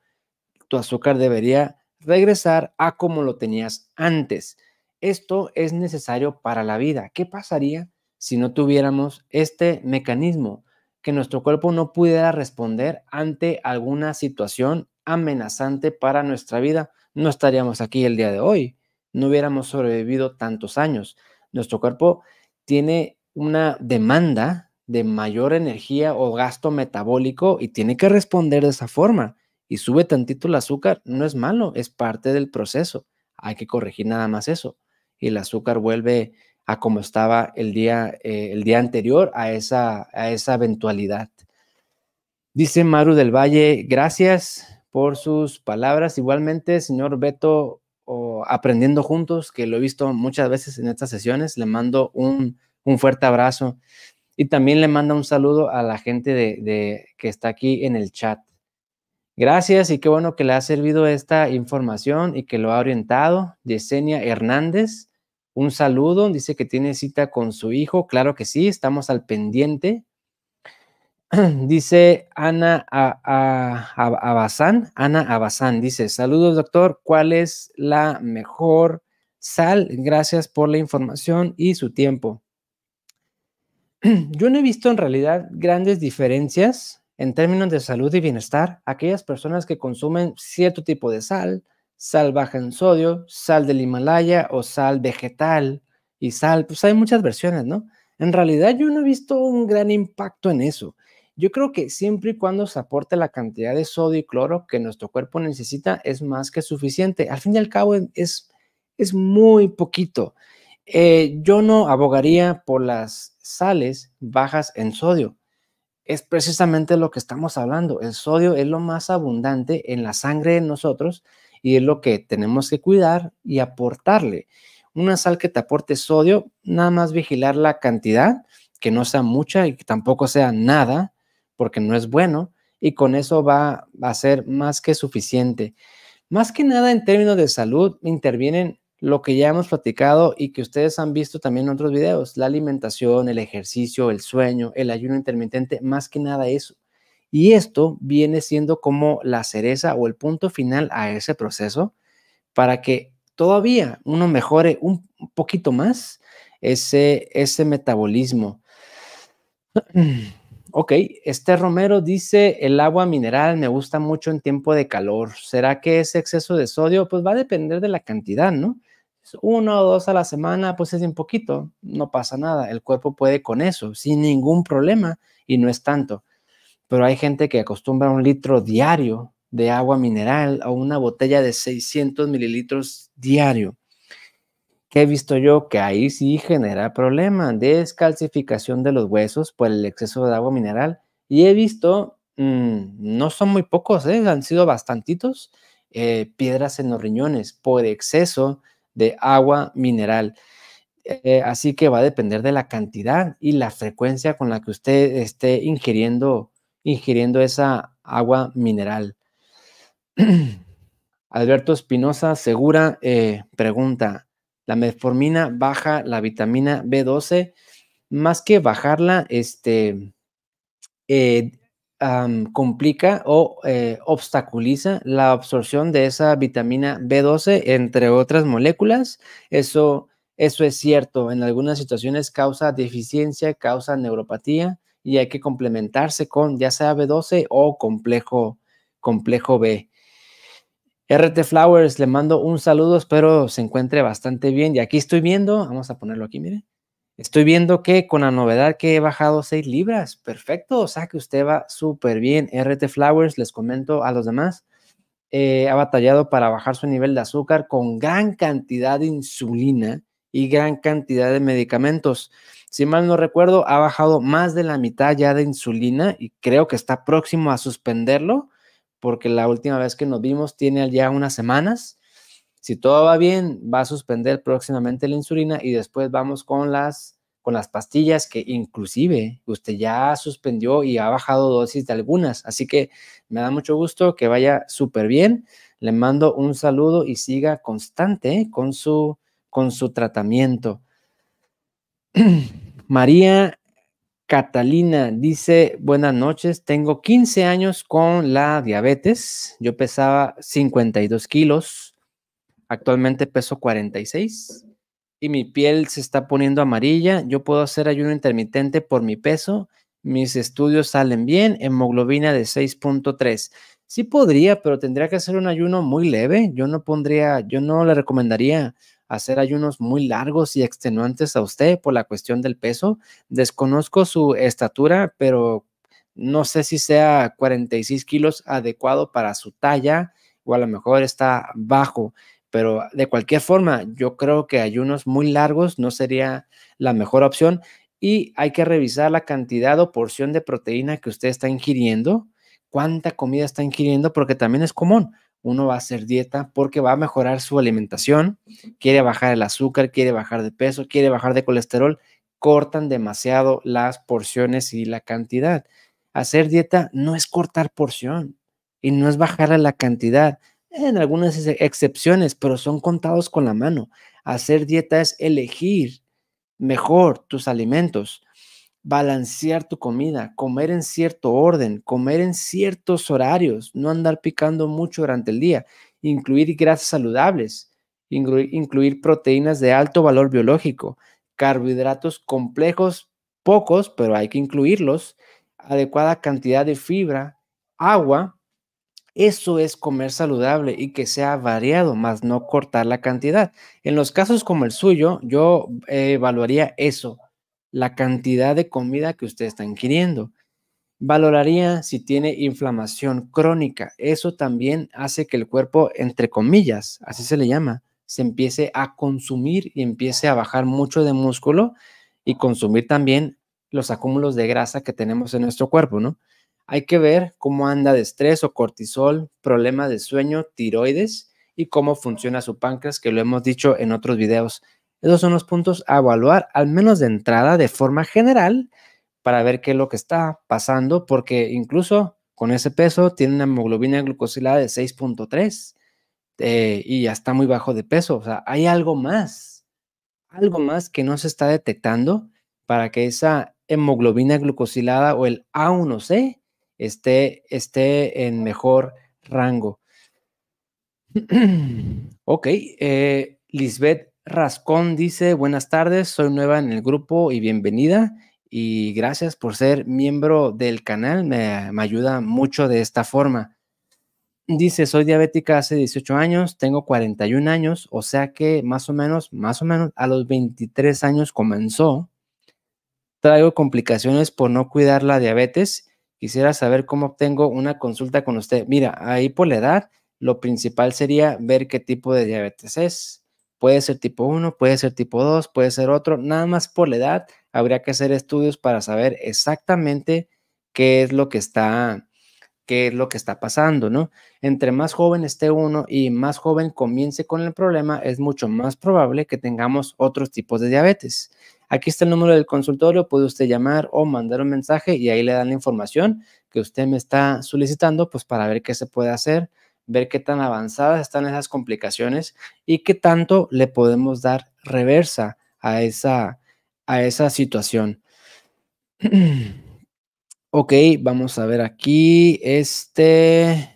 tu azúcar debería regresar a como lo tenías antes. Esto es necesario para la vida. ¿Qué pasaría si no tuviéramos este mecanismo? Que nuestro cuerpo no pudiera responder ante alguna situación amenazante para nuestra vida. No estaríamos aquí el día de hoy. No hubiéramos sobrevivido tantos años. Nuestro cuerpo tiene una demanda de mayor energía o gasto metabólico y tiene que responder de esa forma y sube tantito el azúcar, no es malo, es parte del proceso. Hay que corregir nada más eso. Y el azúcar vuelve a como estaba el día, eh, el día anterior a esa, a esa eventualidad. Dice Maru del Valle, gracias por sus palabras. Igualmente, señor Beto, aprendiendo juntos, que lo he visto muchas veces en estas sesiones, le mando un, fuerte abrazo. Y también le manda un saludo a la gente de, que está aquí en el chat. Gracias y qué bueno que le ha servido esta información y que lo ha orientado. Yesenia Hernández, un saludo. Dice que tiene cita con su hijo. Claro que sí, estamos al pendiente. [CLEARS THROAT] Dice Ana Abazán, Ana Abazán dice, saludos doctor, ¿cuál es la mejor sal? Gracias por la información y su tiempo. [CLEARS THROAT] Yo no he visto en realidad grandes diferencias en términos de salud y bienestar, aquellas personas que consumen cierto tipo de sal, sal baja en sodio, sal del Himalaya o sal vegetal y sal, pues hay muchas versiones, ¿no? En realidad yo no he visto un gran impacto en eso. Yo creo que siempre y cuando se aporte la cantidad de sodio y cloro que nuestro cuerpo necesita es más que suficiente. Al fin y al cabo es, es muy poquito. Eh, yo no abogaría por las sales bajas en sodio es precisamente lo que estamos hablando. El sodio es lo más abundante en la sangre de nosotros y es lo que tenemos que cuidar y aportarle. Una sal que te aporte sodio, nada más vigilar la cantidad, que no sea mucha y que tampoco sea nada, porque no es bueno, y con eso va a ser más que suficiente. Más que nada en términos de salud intervienen lo que ya hemos platicado y que ustedes han visto también en otros videos, la alimentación, el ejercicio, el sueño, el ayuno intermitente, más que nada eso. Y esto viene siendo como la cereza o el punto final a ese proceso para que todavía uno mejore un poquito más ese, ese metabolismo. [CLEARS THROAT] ok, este Romero dice, el agua mineral me gusta mucho en tiempo de calor. ¿Será que ese exceso de sodio? Pues va a depender de la cantidad, ¿no? Uno o dos a la semana, pues es un poquito, no pasa nada. El cuerpo puede con eso, sin ningún problema, y no es tanto. Pero hay gente que acostumbra un litro diario de agua mineral o una botella de 600 mililitros diario he visto yo que ahí sí genera problema, descalcificación de los huesos por el exceso de agua mineral. Y he visto, mm, no son muy pocos, ¿eh? han sido bastantitos, eh, piedras en los riñones por exceso de agua mineral. Eh, así que va a depender de la cantidad y la frecuencia con la que usted esté ingiriendo, ingiriendo esa agua mineral. [CLEARS THROAT] Alberto Espinosa Segura pregunta, la metformina baja la vitamina B12, más que bajarla, este, eh, complica o eh, obstaculiza la absorción de esa vitamina B12, entre otras moléculas. Eso, eso es cierto. En algunas situaciones causa deficiencia, causa neuropatía y hay que complementarse con ya sea B12 o complejo, complejo B. RT Flowers, le mando un saludo, espero se encuentre bastante bien. Y aquí estoy viendo, vamos a ponerlo aquí, mire. Estoy viendo que con la novedad que he bajado 6 libras, perfecto, o sea que usted va súper bien. RT Flowers, les comento a los demás, eh, ha batallado para bajar su nivel de azúcar con gran cantidad de insulina y gran cantidad de medicamentos. Si mal no recuerdo, ha bajado más de la mitad ya de insulina y creo que está próximo a suspenderlo porque la última vez que nos vimos tiene ya unas semanas. Si todo va bien, va a suspender próximamente la insulina y después vamos con las, con las pastillas que inclusive usted ya suspendió y ha bajado dosis de algunas. Así que me da mucho gusto que vaya súper bien. Le mando un saludo y siga constante ¿eh? con su, con su tratamiento. [CLEARS THROAT] María Catalina dice, buenas noches, tengo 15 años con la diabetes, yo pesaba 52 kilos, actualmente peso 46 y mi piel se está poniendo amarilla, yo puedo hacer ayuno intermitente por mi peso, mis estudios salen bien, hemoglobina de 6.3. Sí podría, pero tendría que hacer un ayuno muy leve, yo no pondría, yo no le recomendaría hacer ayunos muy largos y extenuantes a usted por la cuestión del peso. Desconozco su estatura, pero no sé si sea 46 kilos adecuado para su talla o a lo mejor está bajo. Pero de cualquier forma, yo creo que ayunos muy largos no sería la mejor opción y hay que revisar la cantidad o porción de proteína que usted está ingiriendo, cuánta comida está ingiriendo, porque también es común uno va a hacer dieta porque va a mejorar su alimentación, quiere bajar el azúcar, quiere bajar de peso, quiere bajar de colesterol, cortan demasiado las porciones y la cantidad. Hacer dieta no es cortar porción y no es bajar la cantidad, en algunas excepciones, pero son contados con la mano. Hacer dieta es elegir mejor tus alimentos, balancear tu comida, comer en cierto orden, comer en ciertos horarios, no andar picando mucho durante el día, incluir grasas saludables, incluir, proteínas de alto valor biológico, carbohidratos complejos, pocos, pero hay que incluirlos, adecuada cantidad de fibra, agua. Eso es comer saludable y que sea variado, más no cortar la cantidad. En los casos como el suyo, yo eh, evaluaría eso, la cantidad de comida que usted está ingiriendo. Valoraría si tiene inflamación crónica. Eso también hace que el cuerpo, entre comillas, así se le llama, se empiece a consumir y empiece a bajar mucho de músculo y consumir también los acúmulos de grasa que tenemos en nuestro cuerpo, ¿no? Hay que ver cómo anda de estrés o cortisol, problema de sueño, tiroides y cómo funciona su páncreas, que lo hemos dicho en otros videos. Esos son los puntos a evaluar, al menos de entrada, de forma general, para ver qué es lo que está pasando, porque incluso con ese peso tiene una hemoglobina glucosilada de 6.3 eh, y ya está muy bajo de peso. O sea, hay algo más, algo más que no se está detectando para que esa hemoglobina glucosilada o el A1C esté, esté en mejor rango. [CLEARS THROAT] ok, eh, Lisbeth Rascón dice, buenas tardes, soy nueva en el grupo y bienvenida y gracias por ser miembro del canal, me, ayuda mucho de esta forma. Dice, soy diabética hace 18 años, tengo 41 años, o sea que más o menos, más o menos a los 23 años comenzó. Traigo complicaciones por no cuidar la diabetes. Quisiera saber cómo obtengo una consulta con usted. Mira, ahí por la edad, lo principal sería ver qué tipo de diabetes es. Puede ser tipo 1, puede ser tipo 2, puede ser otro. Nada más por la edad habría que hacer estudios para saber exactamente qué es lo que está qué es lo que está pasando, ¿no? Entre más joven esté uno y más joven comience con el problema, es mucho más probable que tengamos otros tipos de diabetes. Aquí está el número del consultorio, puede usted llamar o mandar un mensaje y ahí le dan la información que usted me está solicitando, pues para ver qué se puede hacer ver qué tan avanzadas están esas complicaciones y qué tanto le podemos dar reversa a esa, a esa situación. [CLEARS THROAT] ok, vamos a ver aquí. Este.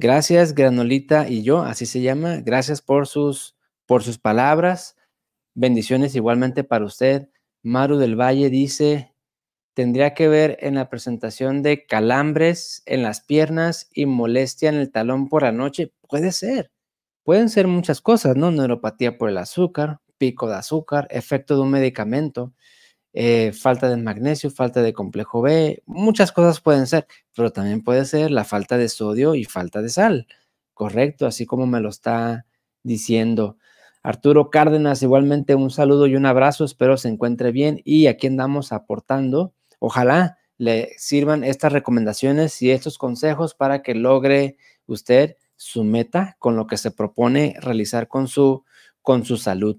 Gracias, Granolita y yo, así se llama. Gracias por sus, por sus palabras. Bendiciones igualmente para usted. Maru del Valle dice, tendría que ver en la presentación de calambres en las piernas y molestia en el talón por la noche. Puede ser. Pueden ser muchas cosas, ¿no? Neuropatía por el azúcar, pico de azúcar, efecto de un medicamento, eh, falta de magnesio, falta de complejo B, muchas cosas pueden ser, pero también puede ser la falta de sodio y falta de sal, correcto, así como me lo está diciendo. Arturo Cárdenas, igualmente un saludo y un abrazo, espero se encuentre bien y aquí andamos aportando Ojalá le sirvan estas recomendaciones y estos consejos para que logre usted su meta con lo que se propone realizar con su, con su salud.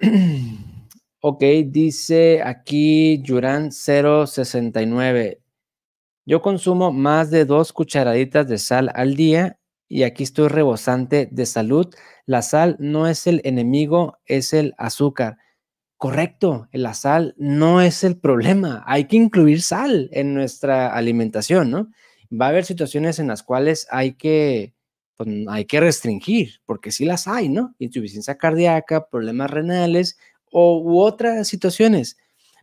[CLEARS THROAT] ok, dice aquí Yuran 069. Yo consumo más de dos cucharaditas de sal al día y aquí estoy rebosante de salud. La sal no es el enemigo, es el azúcar. Correcto, la sal no es el problema. Hay que incluir sal en nuestra alimentación, ¿no? Va a haber situaciones en las cuales hay que, pues, hay que restringir, porque sí las hay, ¿no? Insuficiencia cardíaca, problemas renales u otras situaciones.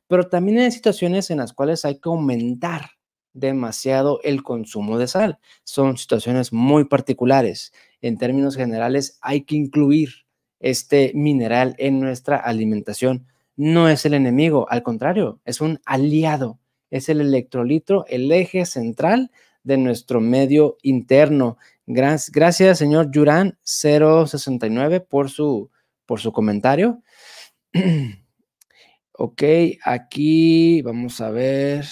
Pero también hay situaciones en las cuales hay que aumentar demasiado el consumo de sal. Son situaciones muy particulares. En términos generales, hay que incluir este mineral en nuestra alimentación. No es el enemigo, al contrario, es un aliado. Es el electrolitro, el eje central de nuestro medio interno. Gracias, señor Yuran 069 por su, por su comentario. [CLEARS THROAT] ok, aquí vamos a ver.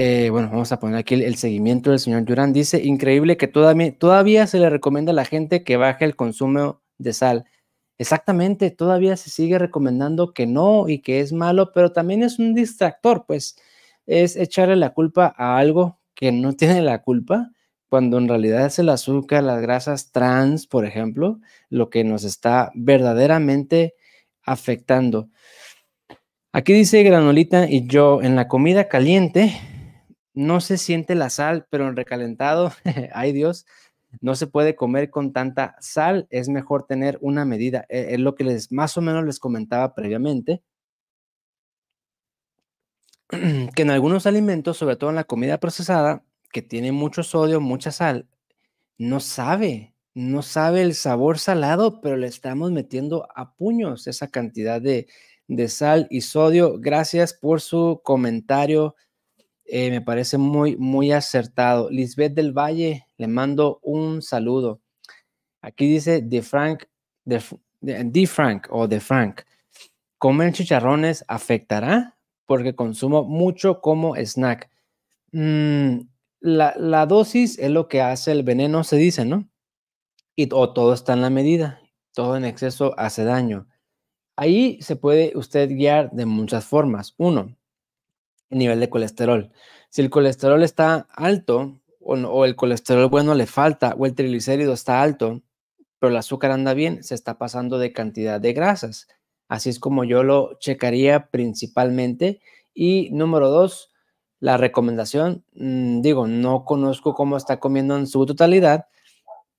Eh, bueno, vamos a poner aquí el, seguimiento del señor Durán. Dice, increíble que todavía, todavía se le recomienda a la gente que baje el consumo de sal. Exactamente, todavía se sigue recomendando que no y que es malo, pero también es un distractor, pues es echarle la culpa a algo que no [LAUGHS] tiene la culpa, cuando en realidad es el azúcar, las grasas trans, por ejemplo, lo que nos está verdaderamente afectando. Aquí dice Granolita y yo, en la comida caliente no se siente la sal, pero en recalentado, [LAUGHS] ay Dios, no se puede comer con tanta sal, es mejor tener una medida. Eh, es lo que les más o menos les comentaba previamente. [CLEARS THROAT] Que en algunos alimentos, sobre todo en la comida procesada, que tiene mucho sodio, mucha sal, no sabe, no sabe el sabor salado, pero le estamos metiendo a puños esa cantidad de, de sal y sodio. Gracias por su comentario. Eh, me parece muy, muy acertado. Lisbeth del Valle, le mando un saludo. Aquí dice de Frank, de, Frank o de Frank. ¿Comer chicharrones afectará? Porque consumo mucho como snack. Mm, la, dosis es lo que hace el veneno, se dice, ¿no? Y, o todo está en la medida, todo en exceso hace daño. Ahí se puede usted guiar de muchas formas. Uno, el nivel de colesterol. Si el colesterol está alto o, o el colesterol bueno le falta o el triglicérido está alto, pero el azúcar anda bien, se está pasando de cantidad de grasas. Así es como yo lo checaría principalmente. Y número dos, la recomendación, mm, digo, no conozco cómo está comiendo en su totalidad,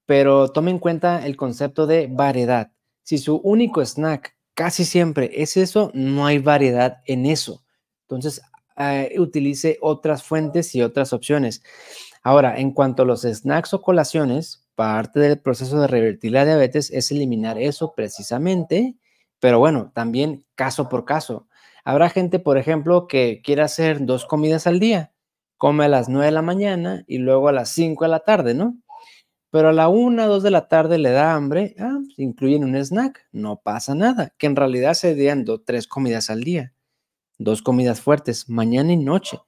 pero tome en cuenta el concepto de variedad. Si su único snack casi siempre es eso, no hay variedad en eso. Entonces, eh, utilice otras fuentes y otras opciones. Ahora, en cuanto a los snacks o colaciones, parte del proceso de revertir la diabetes es eliminar eso precisamente, pero bueno, también caso por caso. Habrá gente, por ejemplo, que quiere hacer dos comidas al día, come a las 9 de la mañana y luego a las 5 de la tarde, ¿no? Pero a la 1, 2 de la tarde le da hambre, ah, pues, incluyen un snack, no pasa nada, que en realidad se dando tres comidas al día dos comidas fuertes, mañana y noche.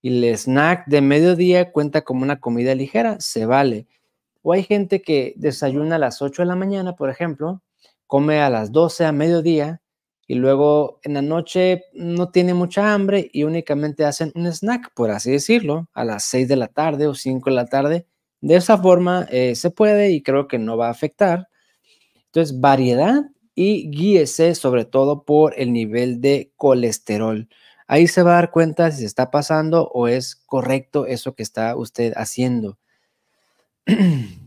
Y el snack de mediodía cuenta como una comida ligera, se vale. O hay gente que desayuna a las 8 de la mañana, por ejemplo, come a las 12 a mediodía y luego en la noche no tiene mucha hambre y únicamente hacen un snack, por así decirlo, a las 6 de la tarde o 5 de la tarde. De esa forma eh, se puede y creo que no va a afectar. Entonces, variedad y guíese sobre todo por el nivel de colesterol. Ahí se va a dar cuenta si se está pasando o es correcto eso que está usted haciendo. [CLEARS THROAT]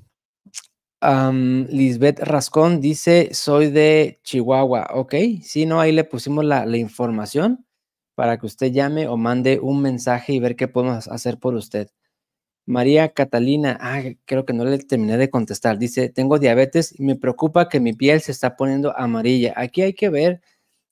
Lisbeth Rascón dice, soy de Chihuahua. Ok, si no, ahí le pusimos la, la, información para que usted llame o mande un mensaje y ver qué podemos hacer por usted. María Catalina, ah, creo que no le terminé de contestar. Dice, tengo diabetes y me preocupa que mi piel se está poniendo amarilla. Aquí hay que ver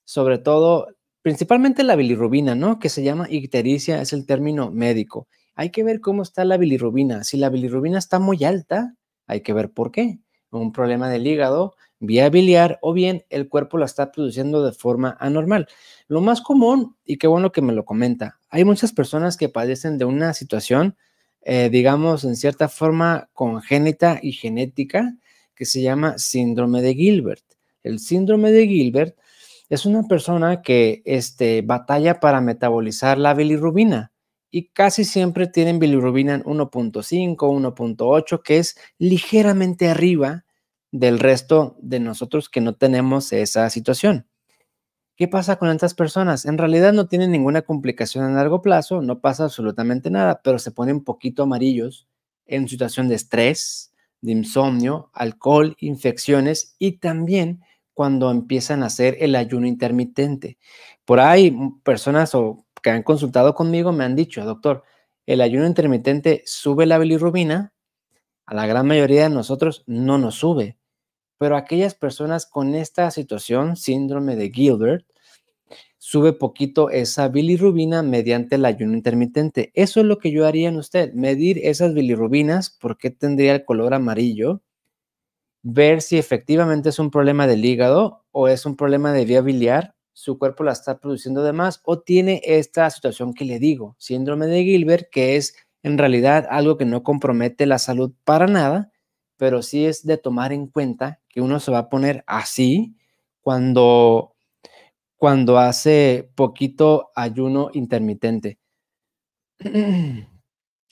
sobre todo, principalmente la bilirrubina, ¿no? Que se llama ictericia, es el término médico. Hay que ver cómo está la bilirrubina. Si la bilirrubina está muy alta, hay que ver por qué. Un problema del hígado, vía biliar o bien el cuerpo la está produciendo de forma anormal. Lo más común, y qué bueno que me lo comenta, hay muchas personas que padecen de una situación eh, digamos, en cierta forma congénita y genética que se llama síndrome de Gilbert. El síndrome de Gilbert es una persona que este, batalla para metabolizar la bilirrubina y casi siempre tienen bilirrubina en 1.5, 1.8, que es ligeramente arriba del resto de nosotros que no tenemos esa situación. ¿Qué pasa con estas personas? En realidad no tienen ninguna complicación a largo plazo, no pasa absolutamente nada, pero se ponen poquito amarillos en situación de estrés, de insomnio, alcohol, infecciones y también cuando empiezan a hacer el ayuno intermitente. Por ahí mm, personas o que han consultado conmigo me han dicho, doctor, el ayuno intermitente sube la bilirrubina, a la gran mayoría de nosotros no nos sube pero aquellas personas con esta situación, síndrome de Gilbert, sube poquito esa bilirrubina mediante el ayuno intermitente. Eso es lo que yo haría en usted, medir esas bilirrubinas, porque tendría el color amarillo, ver si efectivamente es un problema del hígado o es un problema de vía biliar, su cuerpo la está produciendo de más o tiene esta situación que le digo, síndrome de Gilbert, que es en realidad algo que no compromete la salud para nada, pero sí es de tomar en cuenta que uno se va a poner así cuando, cuando hace poquito ayuno intermitente. [CLEARS THROAT]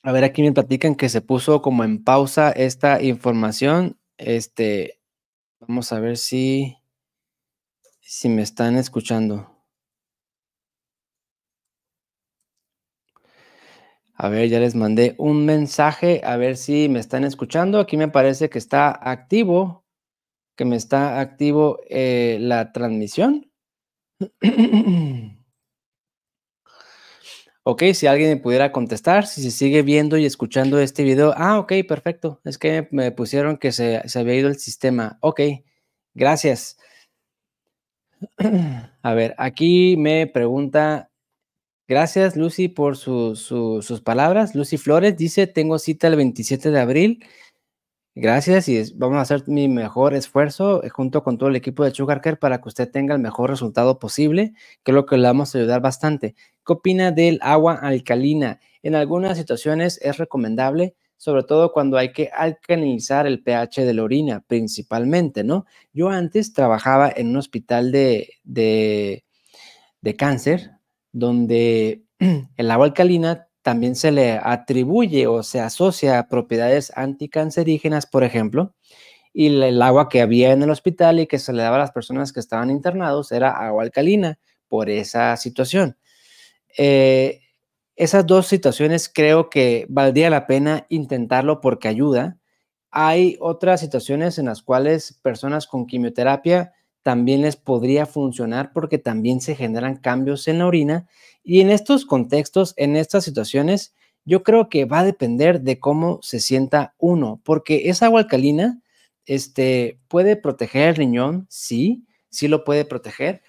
A ver, aquí me platican que se puso como en pausa esta información. Este, vamos a ver si, si me están escuchando. A ver, ya les mandé un mensaje, a ver si me están escuchando. Aquí me parece que está activo, que me está activo eh, la transmisión. [CLEARS THROAT] ok, si alguien me pudiera contestar, si se sigue viendo y escuchando este video. Ah, ok, perfecto. Es que me pusieron que se, se había ido el sistema. Ok, gracias. [CLEARS THROAT] a ver, aquí me pregunta Gracias, Lucy, por sus palabras. Lucy Flores dice, tengo cita el 27 de abril. Gracias y vamos a hacer mi mejor esfuerzo eh, junto con todo el equipo de SugarCare para que usted tenga el mejor resultado posible, Creo que le vamos a ayudar bastante. ¿Qué opina del agua alcalina? En algunas situaciones es recomendable, sobre todo cuando hay que alcalinizar el pH de la orina, principalmente, ¿no? Yo antes trabajaba en un hospital de, de, de cáncer, donde [CLEARS THROAT] el agua alcalina también se le atribuye o se asocia a propiedades anticancerígenas, por ejemplo, y el agua que había en el hospital y que se le daba a las personas que estaban internados era agua alcalina por esa situación. Eh, esas dos situaciones creo que valdría la pena intentarlo porque ayuda. Hay otras situaciones en las cuales personas con quimioterapia también les podría funcionar porque también se generan cambios en la orina y en estos contextos, en estas situaciones, yo creo que va a depender de cómo se sienta uno, porque esa agua alcalina este, puede proteger el riñón, sí, sí lo puede proteger.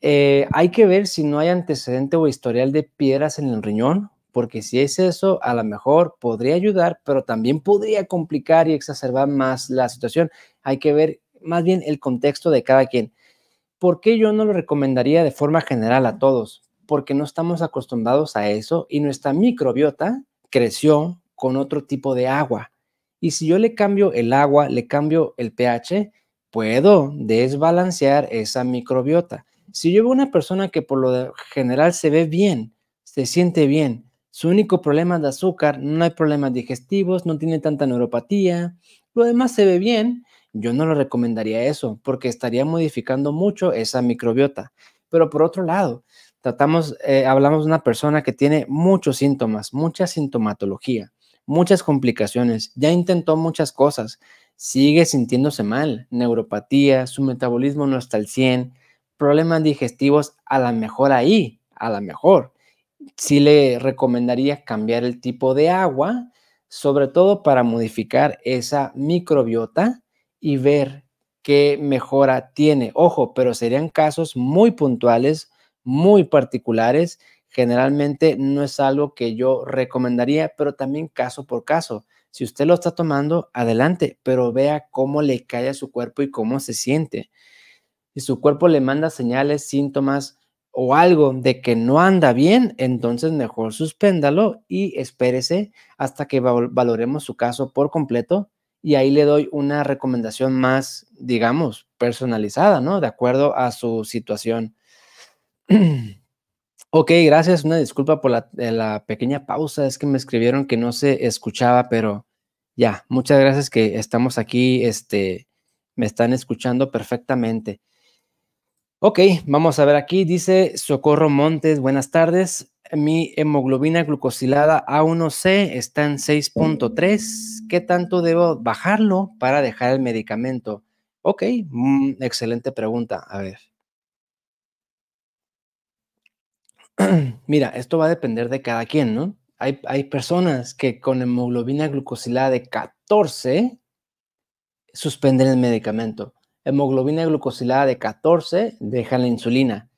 Eh, hay que ver si no hay antecedente o historial de piedras en el riñón, porque si es eso, a lo mejor podría ayudar, pero también podría complicar y exacerbar más la situación. Hay que ver más bien el contexto de cada quien. ¿Por qué yo no lo recomendaría de forma general a todos? Porque no estamos acostumbrados a eso y nuestra microbiota creció con otro tipo de agua. Y si yo le cambio el agua, le cambio el pH, puedo desbalancear esa microbiota. Si yo veo una persona que por lo general se ve bien, se siente bien, su único problema es de azúcar, no hay problemas digestivos, no tiene tanta neuropatía, lo demás se ve bien, yo no le recomendaría eso porque estaría modificando mucho esa microbiota. Pero por otro lado, tratamos, eh, hablamos de una persona que tiene muchos síntomas, mucha sintomatología, muchas complicaciones, ya intentó muchas cosas, sigue sintiéndose mal, neuropatía, su metabolismo no está al 100, problemas digestivos a la mejor ahí, a la mejor. Sí le recomendaría cambiar el tipo de agua, sobre todo para modificar esa microbiota y ver qué mejora tiene. Ojo, pero serían casos muy puntuales, muy particulares. Generalmente no es algo que yo recomendaría, pero también caso por caso. Si usted lo está tomando, adelante, pero vea cómo le cae a su cuerpo y cómo se siente. Si su cuerpo le manda señales, síntomas o algo de que no anda bien, entonces mejor suspéndalo y espérese hasta que valoremos su caso por completo y ahí le doy una recomendación más, digamos, personalizada, ¿no? De acuerdo a su situación. [CLEARS THROAT] ok, gracias, una disculpa por la, eh, la, pequeña pausa, es que me escribieron que no se escuchaba, pero ya, muchas gracias que estamos aquí, este, me están escuchando perfectamente. Ok, vamos a ver aquí. Dice Socorro Montes, buenas tardes. Mi hemoglobina glucosilada A1C está en 6.3. ¿Qué tanto debo bajarlo para dejar el medicamento? Ok, mm, excelente pregunta. A ver. [CLEARS THROAT] Mira, esto va a depender de cada quien, ¿no? Hay, hay personas que con hemoglobina glucosilada de 14 suspenden el medicamento hemoglobina glucosilada de 14 deja la insulina.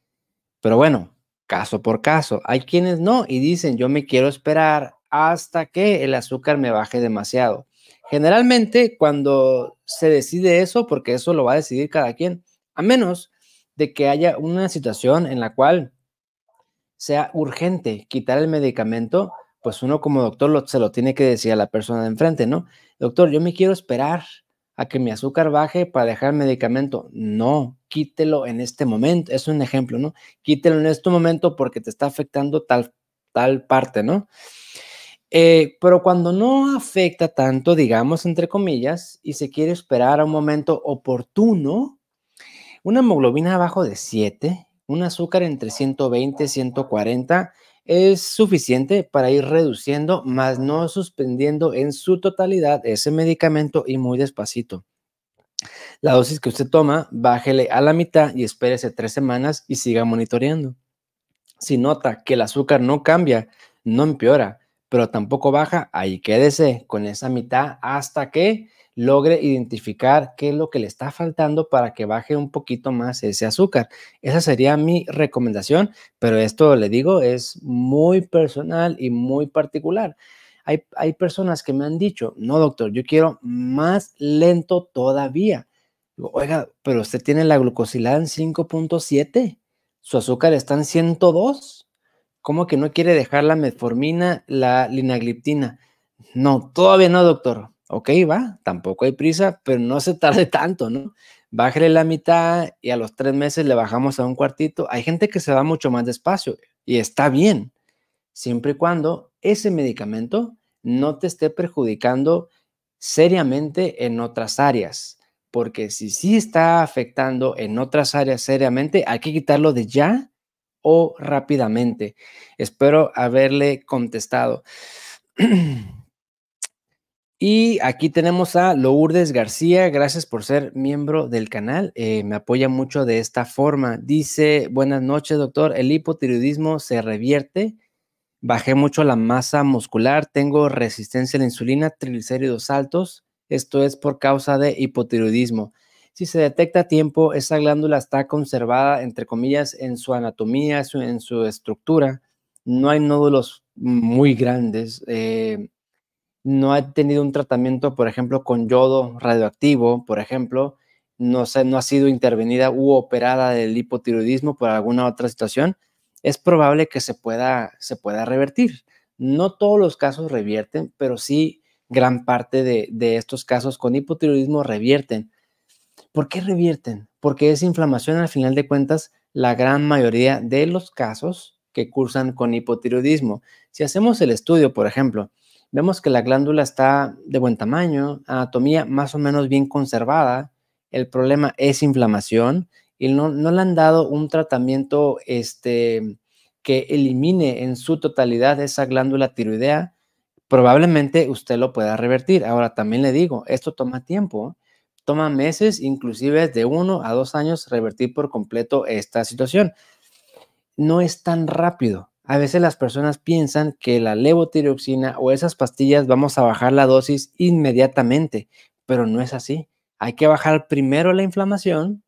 Pero bueno, caso por caso. Hay quienes no y dicen, yo me quiero esperar hasta que el azúcar me baje demasiado. Generalmente cuando se decide eso, porque eso lo va a decidir cada quien, a menos de que haya una situación en la cual sea urgente quitar el medicamento, pues uno como doctor se lo tiene que decir a la persona de enfrente, ¿no? Doctor, yo me quiero esperar a que mi azúcar baje para dejar el medicamento. No, quítelo en este momento. Es un ejemplo, ¿no? Quítelo en este momento porque te está afectando tal, tal parte, ¿no? Eh, pero cuando no afecta tanto, digamos, entre comillas, y se quiere esperar a un momento oportuno, una hemoglobina abajo de 7, un azúcar entre 120 y 140, es suficiente para ir reduciendo, más no suspendiendo en su totalidad ese medicamento y muy despacito. La dosis que usted toma, bájele a la mitad y espérese tres semanas y siga monitoreando. Si nota que el azúcar no cambia, no empeora, pero tampoco baja, ahí quédese con esa mitad hasta que logre identificar qué es lo que le está faltando para que baje un poquito más ese azúcar. Esa sería mi recomendación, pero esto le digo es muy personal y muy particular. Hay, personas que me han dicho, no doctor, yo quiero más lento todavía. Oiga, pero usted tiene la glucosilada en 5.7, su azúcar está en 102. ¿Cómo que no quiere dejar la metformina, la linagliptina? No, todavía no, doctor ok, va, tampoco hay prisa, pero no se tarde [LAUGHS] tanto, ¿no? Bájale la mitad y a los tres meses le bajamos a un cuartito. Hay gente que se va mucho más despacio y está bien, siempre y cuando ese medicamento no te esté perjudicando seriamente en otras áreas, porque si sí está afectando en otras áreas seriamente, hay que quitarlo de ya o rápidamente. Espero haberle contestado. [CLEARS THROAT] Y aquí tenemos a Lourdes García, gracias por ser miembro del canal, eh, me apoya mucho de esta forma. Dice, buenas noches doctor, el hipotiroidismo se revierte, bajé mucho la masa muscular, tengo resistencia a la insulina, triglicéridos altos, esto es por causa de hipotiroidismo. Si se detecta a tiempo, esa glándula está conservada, entre comillas, en su anatomía, en su estructura, no hay nódulos muy grandes. Eh, no ha tenido un tratamiento, por ejemplo, con yodo radioactivo, por ejemplo, no, se, no ha sido intervenida u operada del hipotiroidismo por alguna otra situación, es probable que se pueda, se pueda revertir. No todos los casos revierten, pero sí gran parte de, de estos casos con hipotiroidismo revierten. ¿Por qué revierten? Porque es inflamación, al final de cuentas, la gran mayoría de los casos que cursan con hipotiroidismo. Si hacemos el estudio, por ejemplo, Vemos que la glándula está de buen tamaño, anatomía más o menos bien conservada, el problema es inflamación y no, no le han dado un tratamiento este, que elimine en su totalidad esa glándula tiroidea, probablemente usted lo pueda revertir. Ahora, también le digo, esto toma tiempo, toma meses, inclusive de uno a dos años, revertir por completo esta situación. No es tan rápido a veces las personas piensan que la levotiroxina o esas pastillas vamos a bajar la dosis inmediatamente, pero no es así. Hay que bajar primero la inflamación,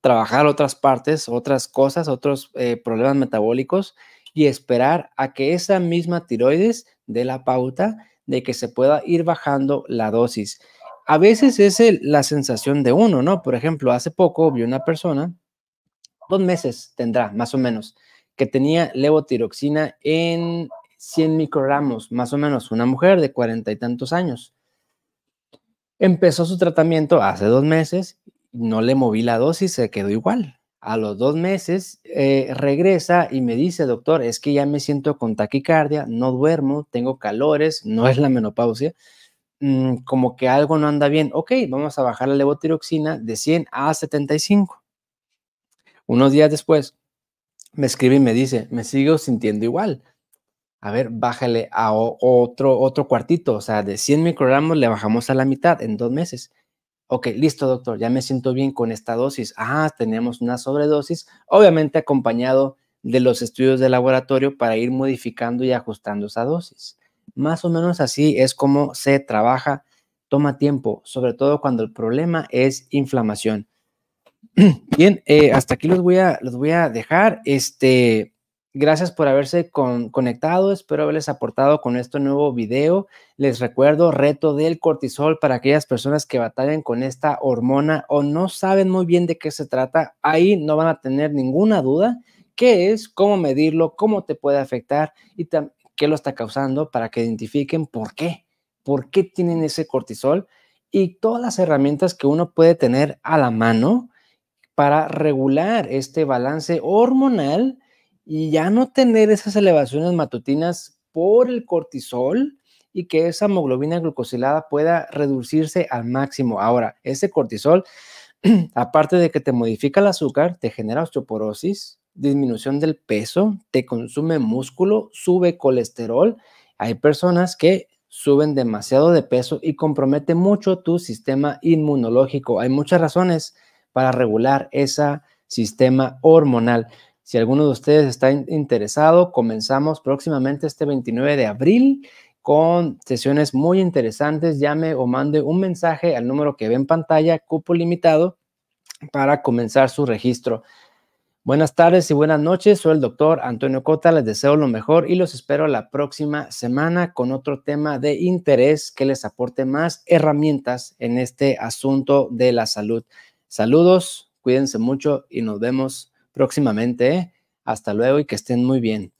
trabajar otras partes, otras cosas, otros eh, problemas metabólicos y esperar a que esa misma tiroides dé la pauta de que se pueda ir bajando la dosis. A veces es la sensación de uno, ¿no? Por ejemplo, hace poco vi una persona, dos meses tendrá más o menos, que tenía levotiroxina en 100 microgramos, más o menos, una mujer de cuarenta y tantos años. Empezó su tratamiento hace dos meses, no le moví la dosis, se quedó igual. A los dos meses eh, regresa y me dice, doctor, es que ya me siento con taquicardia, no duermo, tengo calores, no es la menopausia, mm, como que algo no anda bien. Ok, vamos a bajar la levotiroxina de 100 a 75. Unos días después, me escribe y me dice, me sigo sintiendo igual. A ver, bájale a otro, otro cuartito, o sea, de 100 microgramos le bajamos a la mitad en dos meses. Ok, listo, doctor, ya me siento bien con esta dosis. Ah, tenemos una sobredosis, obviamente acompañado de los estudios de laboratorio para ir modificando y ajustando esa dosis. Más o menos así es como se trabaja, toma tiempo, sobre todo cuando el problema es inflamación. [CLEARS THROAT] Bien, eh, hasta aquí los voy a, los voy a dejar. Este, gracias por haberse conectado. Espero haberles aportado con este nuevo video. Les recuerdo, reto del cortisol para aquellas personas que batallan con esta hormona o no saben muy bien de qué se trata. Ahí no van a tener ninguna duda qué es, cómo medirlo, cómo te puede afectar y qué lo está causando para que identifiquen por qué, por qué tienen ese cortisol y todas las herramientas que uno puede tener a la mano para regular este balance hormonal y ya no tener esas elevaciones matutinas por el cortisol y que esa hemoglobina glucosilada pueda reducirse al máximo. Ahora, ese cortisol, [CLEARS THROAT] aparte de que te modifica el azúcar, te genera osteoporosis, disminución del peso, te consume músculo, sube colesterol. Hay personas que suben demasiado de peso y compromete mucho tu sistema inmunológico. Hay muchas razones para regular ese sistema hormonal. Si alguno de ustedes está interesado, comenzamos próximamente este 29 de abril con sesiones muy interesantes. Llame o mande un mensaje al número que ve en pantalla, cupo limitado, para comenzar su registro. Buenas tardes y buenas noches. Soy el doctor Antonio Cota. Les deseo lo mejor y los espero la próxima semana con otro tema de interés que les aporte más herramientas en este asunto de la salud. Saludos, cuídense mucho y nos vemos próximamente. Hasta luego y que estén muy bien.